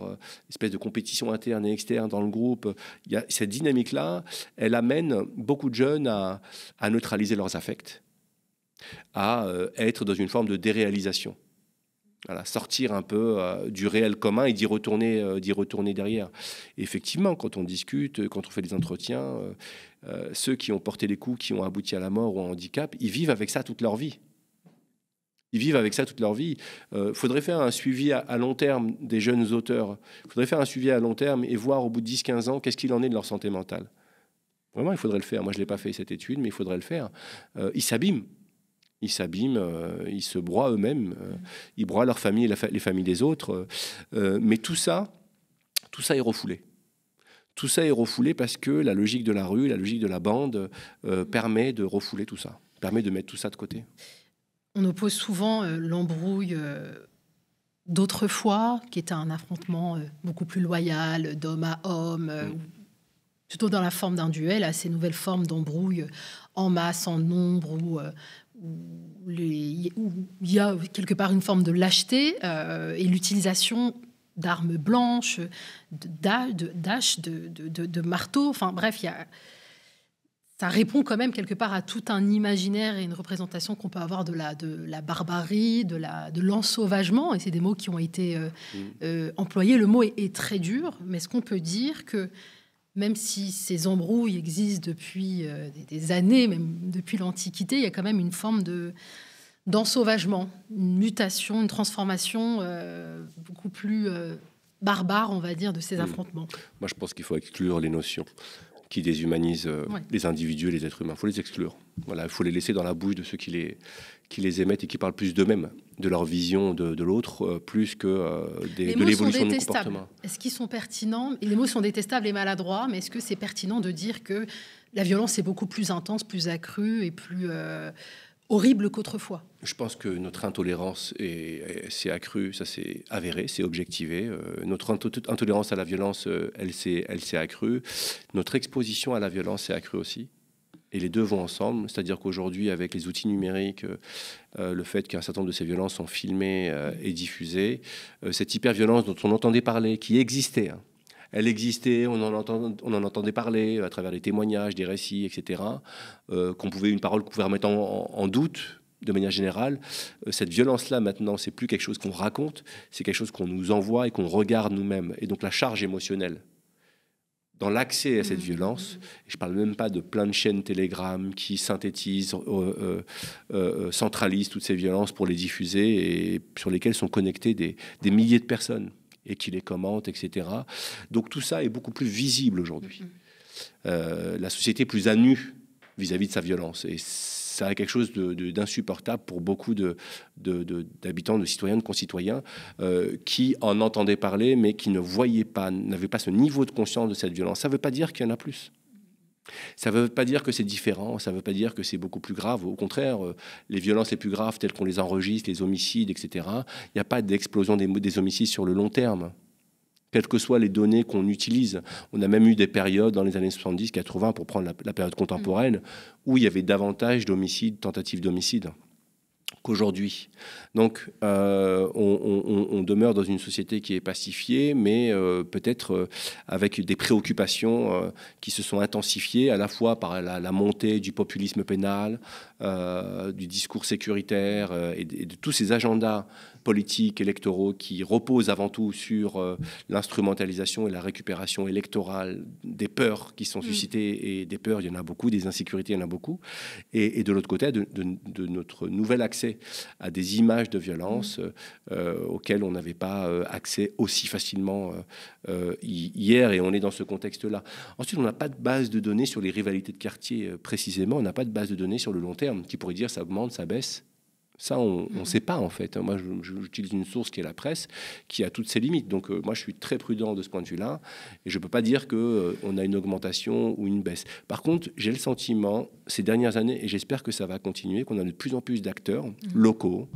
espèce de compétition interne et externe dans le groupe, cette dynamique-là, elle amène beaucoup de jeunes à neutraliser leurs affects à euh, être dans une forme de déréalisation. Voilà, sortir un peu euh, du réel commun et d'y retourner, euh, retourner derrière. effectivement, quand on discute, quand on fait des entretiens, ceux qui ont porté les coups, qui ont abouti à la mort ou au handicap, ils vivent avec ça toute leur vie. Ils vivent avec ça toute leur vie. Il faudrait faire un suivi à, à long terme des jeunes auteurs. Il faudrait faire un suivi à long terme et voir au bout de 10-15 ans qu'est-ce qu'il en est de leur santé mentale. Vraiment, il faudrait le faire. Moi, je ne l'ai pas fait cette étude, mais il faudrait le faire. ils s'abîment. Ils s'abîment, euh, ils se broient eux-mêmes, euh, ils broient leur famille et les familles des autres. Euh, mais tout ça, tout ça est refoulé. Tout ça est refoulé parce que la logique de la rue, la logique de la bande permet de refouler tout ça, permet de mettre tout ça de côté. On oppose souvent l'embrouille d'autrefois, qui était un affrontement beaucoup plus loyal, d'homme à homme, mm plutôt dans la forme d'un duel, à ces nouvelles formes d'embrouille en masse, en nombre, où, euh, il y a quelque part une forme de lâcheté euh, et l'utilisation d'armes blanches, d'âches, de, de, marteaux. Enfin bref, il ça répond quand même quelque part à tout un imaginaire et une représentation qu'on peut avoir de la, de la barbarie, de, la, de l'ensauvagement. Et c'est des mots qui ont été euh, mmh. employés. Le mot est, est très dur, mais est-ce qu'on peut dire que même si ces embrouilles existent depuis euh, des, années, même depuis l'Antiquité, il y a quand même une forme de d'ensauvagement, une mutation, une transformation euh, beaucoup plus euh, barbare, on va dire, de ces hmm. affrontements. Moi, je pense qu'il faut exclure les notions qui déshumanisent les individus et les êtres humains. Il faut les exclure. Voilà, il faut les laisser dans la bouche de ceux qui les, qui les émettent et qui parlent plus d'eux-mêmes, de leur vision de, l'autre, euh, plus que euh, des, de l'évolution de comportement. Est-ce qu'ils sont pertinents Les mots sont détestables et maladroits, mais est-ce que c'est pertinent de dire que la violence est beaucoup plus intense, plus accrue et plus euh, horrible qu'autrefois Je pense que notre intolérance s'est accrue, ça s'est avéré, c'est objectivé. notre intolérance à la violence, elle s'est accrue. Notre exposition à la violence s'est accrue aussi. Et les deux vont ensemble, c'est-à-dire qu'aujourd'hui, avec les outils numériques, euh, euh, le fait qu'un certain nombre de ces violences sont filmées euh, et diffusées, cette hyper-violence dont on entendait parler, qui existait, hein, elle existait, on en, entendait parler à travers les témoignages, des récits, etc., qu'on pouvait, une parole pouvait en doute, de manière générale, cette violence-là, maintenant, c'est plus quelque chose qu'on raconte, c'est quelque chose qu'on nous envoie et qu'on regarde nous-mêmes. Et donc la charge émotionnelle dans l'accès à cette mm. violence. je ne parle même pas de plein de chaînes Telegram qui synthétisent, euh, euh, euh, euh, centralisent toutes ces violences pour les diffuser et sur lesquelles sont connectées des, milliers de personnes et qui les commentent, etc. Donc tout ça est beaucoup plus visible aujourd'hui. Mm-hmm. la société est plus à nu vis-à-vis de sa violence. Et ça a quelque chose d'insupportable pour beaucoup d'habitants, de, de, citoyens, de concitoyens, euh, qui en entendaient parler, mais qui ne voyaient pas, n'avaient pas ce niveau de conscience de cette violence. Ça ne veut pas dire qu'il y en a plus. Ça ne veut pas dire que c'est différent, ça ne veut pas dire que c'est beaucoup plus grave. Au contraire, euh, les violences les plus graves, telles qu'on les enregistre, les homicides, etc., il n'y a pas d'explosion des, des homicides sur le long terme quelles que soient les données qu'on utilise. On a même eu des périodes dans les années 70-80, pour prendre la, période contemporaine, mm. où il y avait davantage d'homicides, tentatives d'homicides qu'aujourd'hui. Donc euh, on, demeure dans une société qui est pacifiée, mais euh, peut-être euh, avec des préoccupations qui se sont intensifiées à la fois par la, montée du populisme pénal, du discours sécuritaire et de tous ces agendas politiques, électoraux, qui reposent avant tout sur euh, l'instrumentalisation et la récupération électorale des peurs qui sont mm. suscitées. Et des peurs, il y en a beaucoup, des insécurités, il y en a beaucoup. Et, de l'autre côté, de, notre nouvel accès à des images de violence mm. euh, auxquelles on n'avait pas euh, accès aussi facilement hier. Et on est dans ce contexte-là. Ensuite, on n'a pas de base de données sur les rivalités de quartier précisément. On n'a pas de base de données sur le long terme qui pourrait dire ça augmente, ça baisse. Ça, on ne mhm. sait pas en fait. Moi, j'utilise une source qui est la presse, qui a toutes ses limites. Donc, euh, moi, je suis très prudent de ce point de vue-là, et je ne peux pas dire qu'on euh, a une augmentation ou une baisse. Par contre, j'ai le sentiment ces dernières années, et j'espère que ça va continuer, qu'on a de plus en plus d'acteurs mhm. locaux,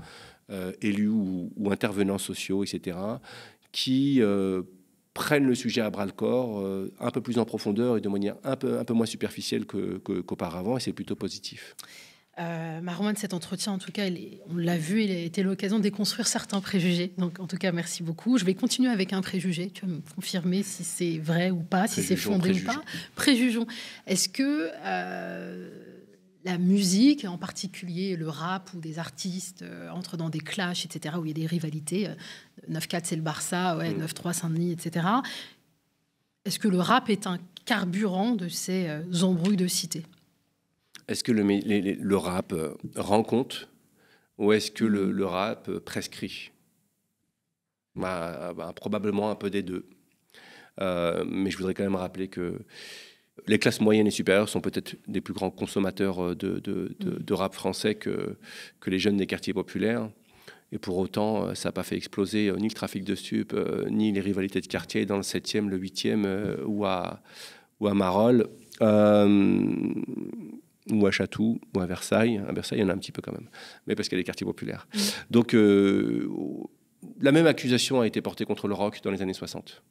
euh, élus ou, intervenants sociaux, etc., qui prennent le sujet à bras le corps, un peu plus en profondeur et de manière un peu, moins superficielle qu'auparavant, et c'est plutôt positif. Euh, cet entretien, en tout cas, on l'a vu, il a été l'occasion de déconstruire certains préjugés. Donc, en tout cas, merci beaucoup. Je vais continuer avec un préjugé. Tu vas me confirmer si c'est vrai ou pas, si c'est fondé ou pas. Préjugeons. Est-ce que euh, la musique, en particulier le rap ou des artistes, euh, entrent dans des clashs, etc., où il y a des rivalités 9-4, euh, c'est le Barça, ouais, 9-3, mm. Saint-Denis, etc. Est-ce que le rap est un carburant de ces embrouilles de cité est-ce que le, rap euh, rend compte ou est-ce que le, rap euh, prescrit bah, bah, Probablement un peu des deux. Euh, mais je voudrais quand même rappeler que les classes moyennes et supérieures sont peut-être des plus grands consommateurs mm. de, rap français que, les jeunes des quartiers populaires. Et pour autant, ça n'a pas fait exploser ni le trafic de stupes, ni les rivalités de quartier dans le 7e, le 8e ou, à, ou Marolles ou à Château, ou à Versailles. À Versailles, il y en a un petit peu quand même, mais parce qu'il y a des quartiers populaires. Donc, euh, la même accusation a été portée contre le rock dans les années 60.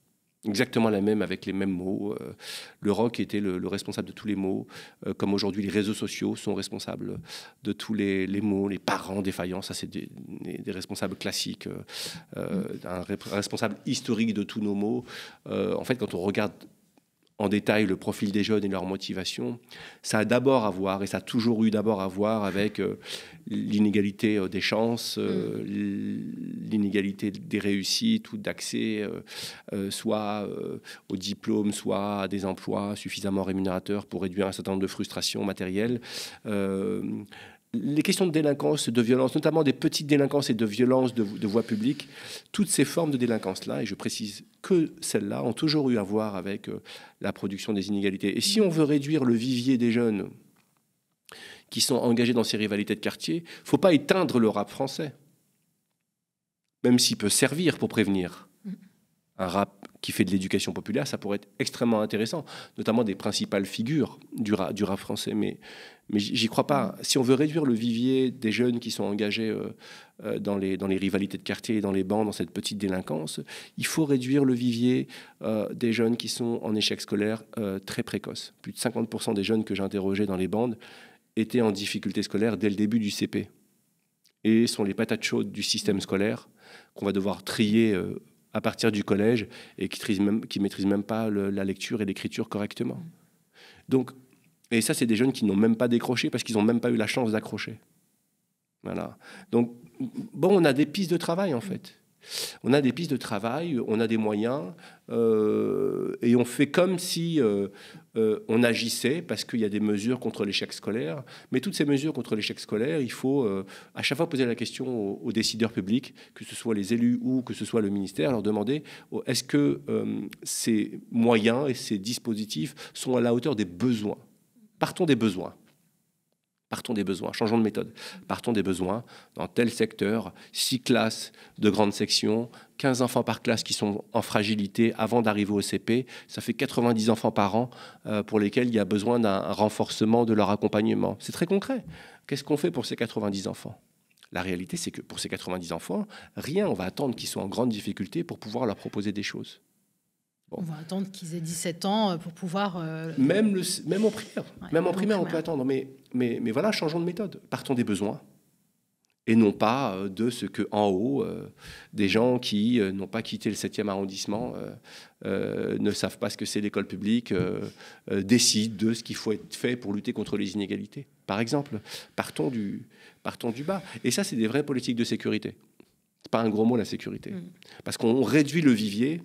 Exactement la même, avec les mêmes mots. Euh, le rock était le, responsable de tous les mots, euh, comme aujourd'hui les réseaux sociaux sont responsables de tous les, mots, les parents défaillants, ça c'est des, des, responsables classiques, mm. un responsable historique de tous nos mots. en fait, quand on regarde en détail le profil des jeunes et leur motivation, ça a d'abord à voir, et ça a toujours eu d'abord à voir avec euh, l'inégalité euh, des chances, euh, mm. l'inégalité des réussites ou d'accès, soit au diplôme, soit à des emplois suffisamment rémunérateurs pour réduire un certain nombre de frustrations matérielles les questions de délinquance, de violence, notamment des petites délinquances et de violence de, voie publique, toutes ces formes de délinquance-là, et je précise que celles-là, ont toujours eu à voir avec euh, la production des inégalités. Et si on veut réduire le vivier des jeunes qui sont engagés dans ces rivalités de quartier, faut pas éteindre le rap français, même s'il peut servir pour prévenir. Un rap qui fait de l'éducation populaire, ça pourrait être extrêmement intéressant, notamment des principales figures du rap, du rap français. Mais mais j'y crois pas. Si on veut réduire le vivier des jeunes qui sont engagés euh, euh, dans les, dans les rivalités de quartier, et dans les bandes, dans cette petite délinquance, il faut réduire le vivier euh, des jeunes qui sont en échec scolaire très précoce. Plus de 50% des jeunes que j'interrogeais dans les bandes étaient en difficulté scolaire dès le début du CP. Et sont les patates chaudes du système scolaire qu'on va devoir trier à partir du collège et qui ne maîtrisent même pas la lecture et l'écriture correctement. Donc et ça, c'est des jeunes qui n'ont même pas décroché parce qu'ils n'ont même pas eu la chance d'accrocher. Voilà. Donc, bon, on a des pistes de travail, en fait. On a des pistes de travail, on a des moyens, euh, et on fait comme si euh, euh, on agissait, parce qu'il y a des mesures contre l'échec scolaire. Mais toutes ces mesures contre l'échec scolaire, il faut à chaque fois poser la question aux, aux, décideurs publics, que ce soit les élus ou que ce soit le ministère, leur demander oh, est-ce que ces moyens et ces dispositifs sont à la hauteur des besoins Partons des besoins. Partons des besoins, changeons de méthode. Partons des besoins dans tel secteur, six classes de grande section, 15 enfants par classe qui sont en fragilité avant d'arriver au CP. Ça fait 90 enfants par an euh, pour lesquels il y a besoin d'un renforcement de leur accompagnement. C'est très concret. Qu'est-ce qu'on fait pour ces 90 enfants la réalité, c'est que pour ces 90 enfants, rien, on va attendre qu'ils soient en grande difficulté pour pouvoir leur proposer des choses. On va attendre qu'ils aient 17 ans euh, pour pouvoir... Euh, même, le, même en primaire, même en primaire, on peut attendre. Mais, mais, mais voilà, changeons de méthode. Partons des besoins et non pas euh, de ce que en haut, des gens qui n'ont pas quitté le 7e arrondissement, ne savent pas ce que c'est l'école publique, décident de ce qu'il faut être fait pour lutter contre les inégalités. Par exemple, partons du, partons du bas. Et ça, c'est des vraies politiques de sécurité. C'est pas un gros mot la sécurité, mm. parce qu'on réduit le vivier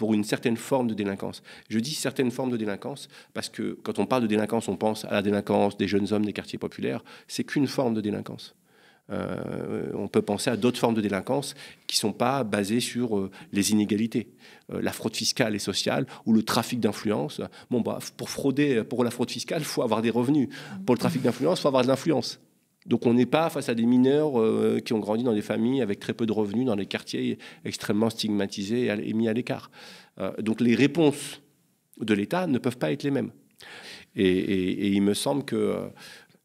pour une certaine forme de délinquance. Je dis certaines formes de délinquance parce que quand on parle de délinquance, on pense à la délinquance des jeunes hommes des quartiers populaires. C'est qu'une forme de délinquance. Euh, on peut penser à d'autres formes de délinquance qui ne sont pas basées sur euh, les inégalités, euh, la fraude fiscale et sociale ou le trafic d'influence. Bon, bah, pour frauder, pour la fraude fiscale, il faut avoir des revenus. Pour le trafic d'influence, il faut avoir de l'influence. Donc on n'est pas face à des mineurs euh, qui ont grandi dans des familles avec très peu de revenus, dans des quartiers extrêmement stigmatisés et mis à l'écart. Euh, donc les réponses de l'État ne peuvent pas être les mêmes. Et, il me semble que euh,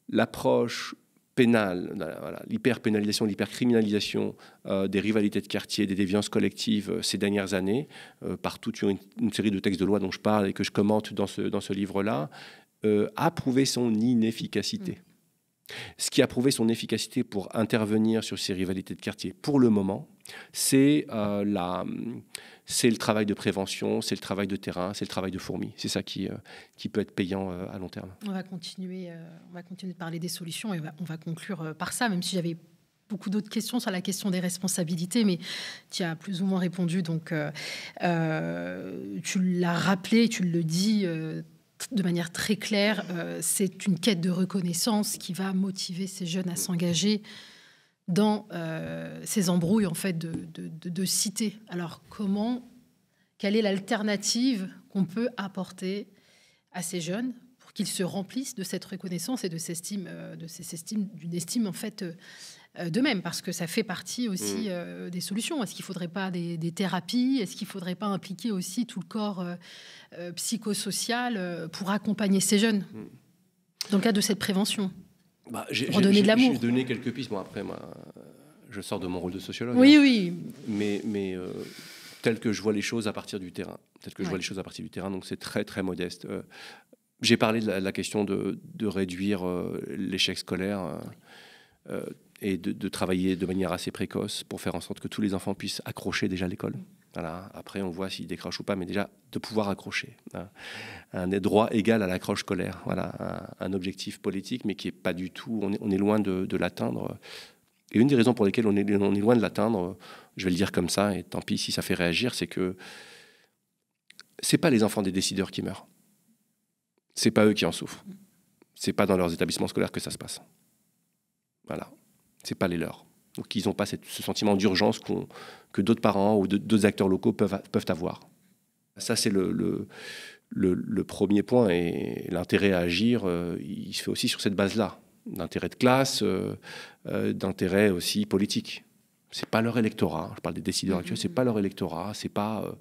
l'approche pénale, l'hyperpénalisation, l'hypercriminalisation des rivalités de quartier, des déviances collectives ces dernières années, par toute une, série de textes de loi dont je parle et que je commente dans ce, livre-là, a prouvé son inefficacité. Ce qui a prouvé son efficacité pour intervenir sur ces rivalités de quartier pour le moment, c'est euh, c'est le travail de prévention, c'est le travail de terrain, c'est le travail de fourmi. C'est ça qui, euh, qui peut être payant euh, à long terme. On va, continuer, on va continuer de parler des solutions et on va conclure par ça, même si j'avais beaucoup d'autres questions sur la question des responsabilités, mais tu as plus ou moins répondu. Donc, tu l'as rappelé, tu le dis de manière très claire, euh, c'est une quête de reconnaissance qui va motiver ces jeunes à s'engager dans euh, ces embrouilles en fait de, de, cité. Alors comment, quelle est l'alternative qu'on peut apporter à ces jeunes pour qu'ils se remplissent de cette reconnaissance et de cette euh, de estime, d'une estime en fait euh, de même, parce que ça fait partie aussi mm. euh, des solutions. Est-ce qu'il ne faudrait pas des, thérapies Est-ce qu'il ne faudrait pas impliquer aussi tout le corps euh, psychosocial pour accompagner ces jeunes mm. dans le cadre de cette prévention bah, j'ai, Redonner de l'amour. J'ai donné quelques pistes. Bon, après, je sors de mon rôle de sociologue. Oui, hein. oui. Mais, tel que je vois les choses à partir du terrain. Tel que je vois les choses à partir du terrain, donc c'est très, très modeste. j'ai parlé de la, question de, réduire l'échec scolaire et de, travailler de manière assez précoce pour faire en sorte que tous les enfants puissent accrocher déjà l'école. Voilà. Après, on voit s'ils décrochent ou pas, mais déjà de pouvoir accrocher. Hein. Un droit égal à l'accroche scolaire. Voilà, un, objectif politique, mais qui est pas du tout. On est, loin de, l'atteindre. Et une des raisons pour lesquelles on est, on est loin de l'atteindre, je vais le dire comme ça, et tant pis si ça fait réagir, c'est que c'est pas les enfants des décideurs qui meurent. C'est pas eux qui en souffrent. C'est pas dans leurs établissements scolaires que ça se passe. Voilà c'est pas les leurs. Donc ils n'ont pas ce sentiment d'urgence qu'on, que d'autres parents ou d'autres acteurs locaux peuvent, peuvent avoir. Ça, c'est le, le, le, premier point. Et l'intérêt à agir, euh, il se fait aussi sur cette base-là. D'intérêt de classe, euh, euh, d'intérêt aussi politique. C'est pas leur électorat. Je parle des décideurs actuels. C'est pas leur électorat. C'est pas,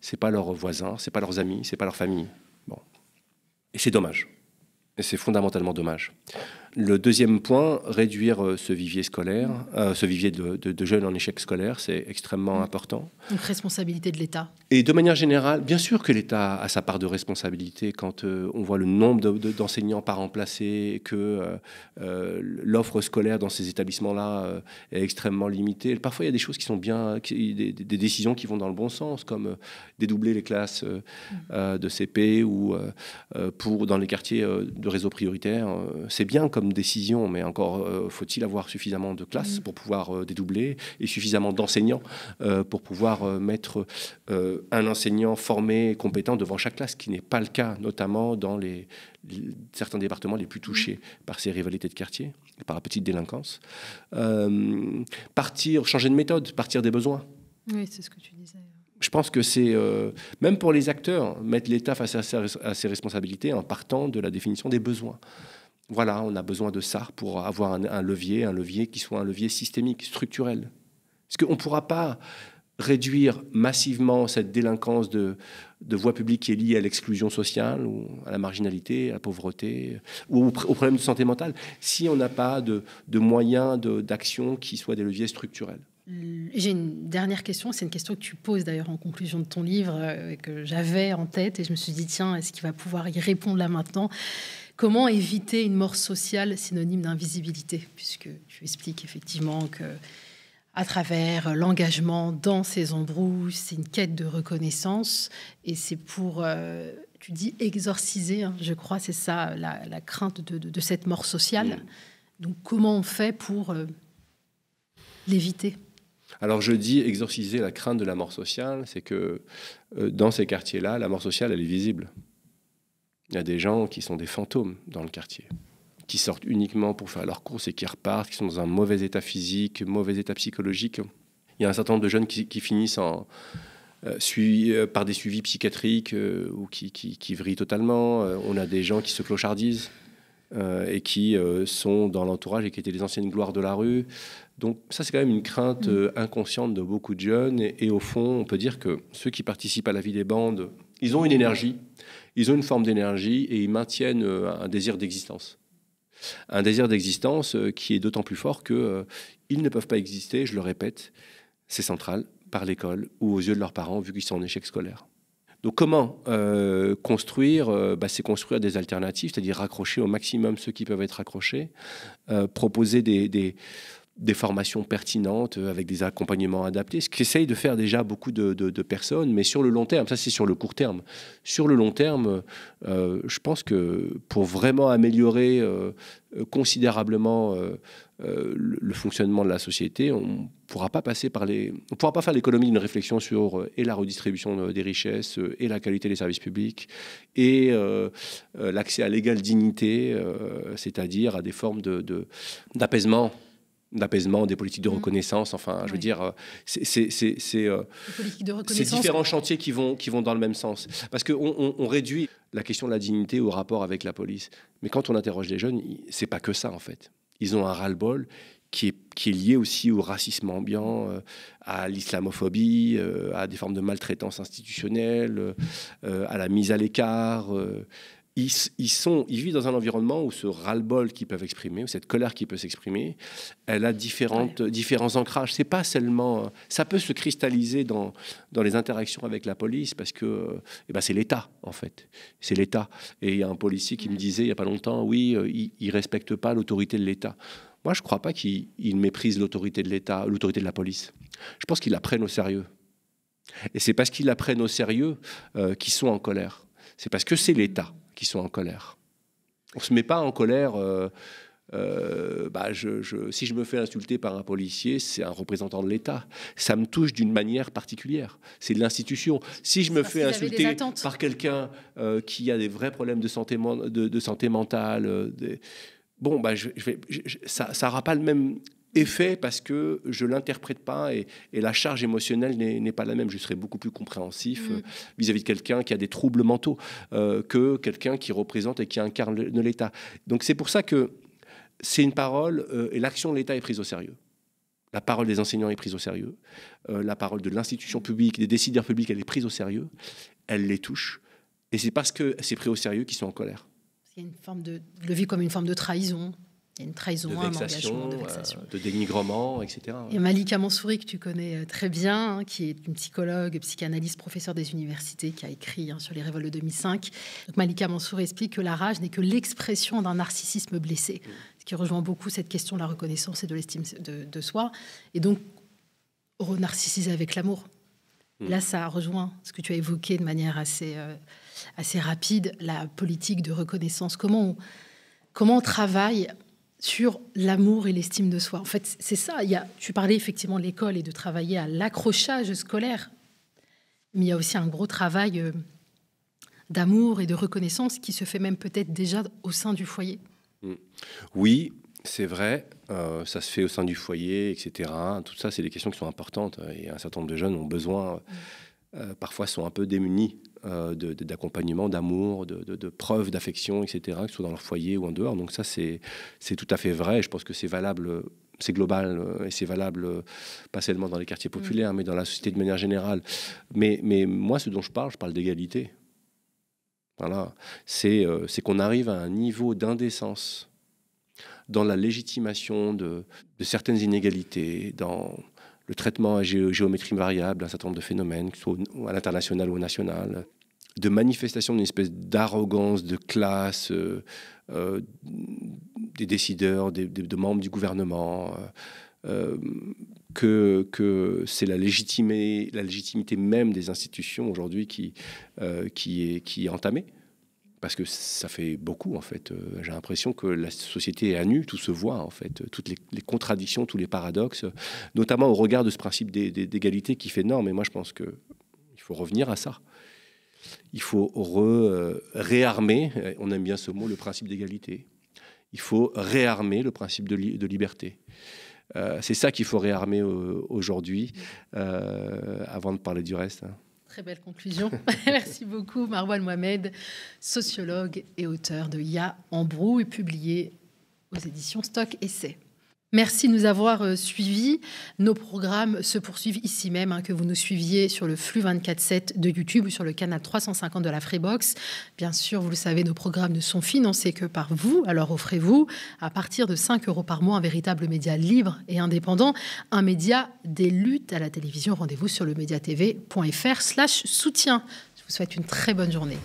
c'est pas leurs voisins. C'est pas leurs amis. C'est pas leur famille. Bon. Et c'est dommage. Et c'est fondamentalement dommage. Le deuxième point, réduire euh, ce vivier scolaire, mm. euh, ce vivier de, jeunes en échec scolaire, c'est extrêmement mm. important. Une responsabilité de l'État. Et de manière générale, bien sûr que l'État a sa part de responsabilité quand euh, on voit le nombre d'enseignants par remplacé, que l'offre scolaire dans ces établissements-là est extrêmement limitée. Parfois, il y a des choses qui sont bien, des, décisions qui vont dans le bon sens, comme dédoubler les classes mm. de CP ou pour dans les quartiers de réseau prioritaires. c'est bien comme décision, mais encore euh, faut-il avoir suffisamment de classes mm. pour pouvoir euh, dédoubler et suffisamment d'enseignants euh, pour pouvoir mettre un enseignant formé, compétent devant chaque classe, ce qui n'est pas le cas, notamment dans les, certains départements les plus mm. touchés par ces rivalités de quartier, par la petite délinquance. partir, changer de méthode, partir des besoins. Oui, c'est ce que tu disais. Je pense que c'est, même pour les acteurs, mettre l'État face à ses, responsabilités en partant de la définition des besoins. Voilà, on a besoin de ça pour avoir un, levier, un levier qui soit un levier systémique, structurel. Parce qu'on ne pourra pas réduire massivement cette délinquance de, de voie publique qui est liée à l'exclusion sociale, ou à la marginalité, à la pauvreté, ou au, problèmes de santé mentale, si on n'a pas de, de moyens d'action qui soient des leviers structurels. J'ai une dernière question, c'est une question que tu poses d'ailleurs en conclusion de ton livre, euh, que j'avais en tête, et je me suis dit, tiens, est-ce qu'il va pouvoir y répondre là maintenant Comment éviter une mort sociale synonyme d'invisibilité Puisque tu expliques effectivement que à travers l'engagement dans ces embrouilles, c'est une quête de reconnaissance et c'est pour, euh, tu dis, exorciser, hein, je crois, c'est ça la, crainte de, cette mort sociale. Mm. Donc comment on fait pour euh, l'éviter alors je dis exorciser la crainte de la mort sociale, c'est que euh, dans ces quartiers-là, la mort sociale, elle est visible. Il y a des gens qui sont des fantômes dans le quartier, qui sortent uniquement pour faire leurs courses et qui repartent, qui sont dans un mauvais état physique, mauvais état psychologique. Il y a un certain nombre de jeunes qui, finissent en, euh, euh, par des suivis psychiatriques euh, ou qui, qui, vrillent totalement. on a des gens qui se clochardisent et qui sont dans l'entourage et qui étaient les anciennes gloires de la rue. Donc ça, c'est quand même une crainte mm. inconsciente de beaucoup de jeunes. et, au fond, on peut dire que ceux qui participent à la vie des bandes, ils ont une énergie ils ont une forme d'énergie et ils maintiennent euh, un désir d'existence. Un désir d'existence euh, qui est d'autant plus fort qu'ils euh, ne peuvent pas exister, je le répète, c'est central, par l'école ou aux yeux de leurs parents vu qu'ils sont en échec scolaire. Donc comment construire bah, C'est construire des alternatives, c'est-à-dire raccrocher au maximum ceux qui peuvent être raccrochés, proposer des, des formations pertinentes euh, avec des accompagnements adaptés, ce qu'essayent de faire déjà beaucoup de, personnes, mais sur le long terme, ça c'est sur le court terme. Sur le long terme, euh, je pense que pour vraiment améliorer euh, considérablement le, fonctionnement de la société, on pourra pas passer par les, on pourra pas faire l'économie d'une réflexion sur et la redistribution des richesses et la qualité des services publics et l'accès à l'égale dignité, c'est-à-dire à des formes de d'apaisement d'apaisement, des politiques de mm. reconnaissance. Enfin, je veux dire, euh, c'est euh, différents chantiers qui vont, qui vont dans le même sens. Parce qu'on on, réduit la question de la dignité au rapport avec la police. Mais quand on interroge les jeunes, c'est pas que ça, en fait. Ils ont un ras-le-bol qui est, qui est lié aussi au racisme ambiant, euh, à l'islamophobie, à des formes de maltraitance institutionnelle, à la mise à l'écart, ils, sont, ils vivent dans un environnement où ce ras-le-bol qu'ils peuvent exprimer, ou cette colère qui peut s'exprimer, elle a différentes, différents ancrages. C'est pas seulement. Ça peut se cristalliser dans, dans les interactions avec la police parce que eh ben c'est l'État, en fait. C'est l'État. Et il y a un policier qui me disait il n'y a pas longtemps oui, euh, il, ne respecte pas l'autorité de l'État. Moi, je ne crois pas qu'il méprise l'autorité de l'État, l'autorité de la police. Je pense qu'il la prenne au sérieux. Et c'est parce qu'il la prenne au sérieux euh, qu'ils sont en colère. C'est parce que c'est l'État qui sont en colère. On ne se met pas en colère. Euh, euh, bah, si je me fais insulter par un policier, c'est un représentant de l'État. Ça me touche d'une manière particulière. C'est de l'institution. Si je me fais insulter par quelqu'un euh, qui a des vrais problèmes de santé, de, santé mentale, bon, bah je, ça n'aura pas le même, est fait parce que je l'interprète pas et, la charge émotionnelle n'est pas la même. Je serais beaucoup plus compréhensif mm. euh, vis-à-vis de quelqu'un qui a des troubles mentaux euh, que quelqu'un qui représente et qui incarne l'État. Donc c'est pour ça que c'est une parole euh, et l'action de l'État est prise au sérieux. La parole des enseignants est prise au sérieux. la parole de l'institution publique, des décideurs publics, elle est prise au sérieux. Elle les touche. Et c'est parce que c'est pris au sérieux qu'ils sont en colère. Il une forme de, le vit comme une forme de trahison. Il y a une trahison, de un engagement, de, euh, vexation. de dénigrement, etc. Et Malika Mansouri, que tu connais euh, très bien, hein, qui est une psychologue, psychanalyste, professeur des universités, qui a écrit hein, sur les révoltes de 2005. Malika Mansouri explique que la rage n'est que l'expression d'un narcissisme blessé, mm. ce qui rejoint beaucoup cette question de la reconnaissance et de l'estime de, soi. Et donc, renarcissiser avec l'amour. Mm. Là, ça rejoint ce que tu as évoqué de manière assez, euh, assez rapide, la politique de reconnaissance. Comment comment on travaille sur l'amour et l'estime de soi. En fait, c'est ça. tu parlais effectivement de l'école et de travailler à l'accrochage scolaire, mais il y a aussi un gros travail euh, d'amour et de reconnaissance qui se fait même peut-être déjà au sein du foyer. Mm. Oui, c'est vrai. Euh, ça se fait au sein du foyer, etc. Tout ça, c'est des questions qui sont importantes hein, et un certain nombre de jeunes ont besoin, mm. euh, parfois sont un peu démunis euh, d'accompagnement, d'amour, de, preuves d'affection, etc., que ce soit dans leur foyer ou en dehors. Donc ça, c'est tout à fait vrai. Je pense que c'est valable c'est global euh, et c'est valable euh, pas seulement dans les quartiers mm. populaires, mais dans la société de manière générale. Mais, mais moi, ce dont je parle, je parle d'égalité. Voilà. C'est qu'on arrive à un niveau d'indécence dans la légitimation de, de certaines inégalités, dans, le traitement à géométrie variable d'un certain nombre de phénomènes, que ce à l'international ou au national, de manifestation d'une espèce d'arrogance, de classe euh, euh, des décideurs, des, de membres du gouvernement, euh, que, que c'est la, la légitimité même des institutions aujourd'hui qui, qui, est, qui est entamée parce que ça fait beaucoup en fait. Euh, j'ai l'impression que la société est à nu, tout se voit en fait, toutes les, contradictions, tous les paradoxes, notamment au regard de ce principe d'égalité qui fait norme. Et moi, je pense que il faut revenir à ça. Il faut euh, réarmer, euh, on aime bien ce mot, le principe d'égalité. Il faut réarmer le principe de, liberté. c'est ça qu'il faut réarmer aujourd'hui, avant de parler du reste. Hein. Très belle conclusion. Merci beaucoup, Marwan Mohamed, sociologue et auteur de Ya en et publié aux éditions Stock Essai. Merci de nous avoir euh, suivis. Nos programmes se poursuivent ici même, hein, que vous nous suiviez sur le flux 24-7 de YouTube ou sur le canal 350 de la Freebox. Bien sûr, vous le savez, nos programmes ne sont financés que par vous, alors offrez-vous, à partir de 5 euros par mois, un véritable média libre et indépendant, un média des luttes à la télévision. Rendez-vous sur le médiatv.fr slash soutien. Je vous souhaite une très bonne journée.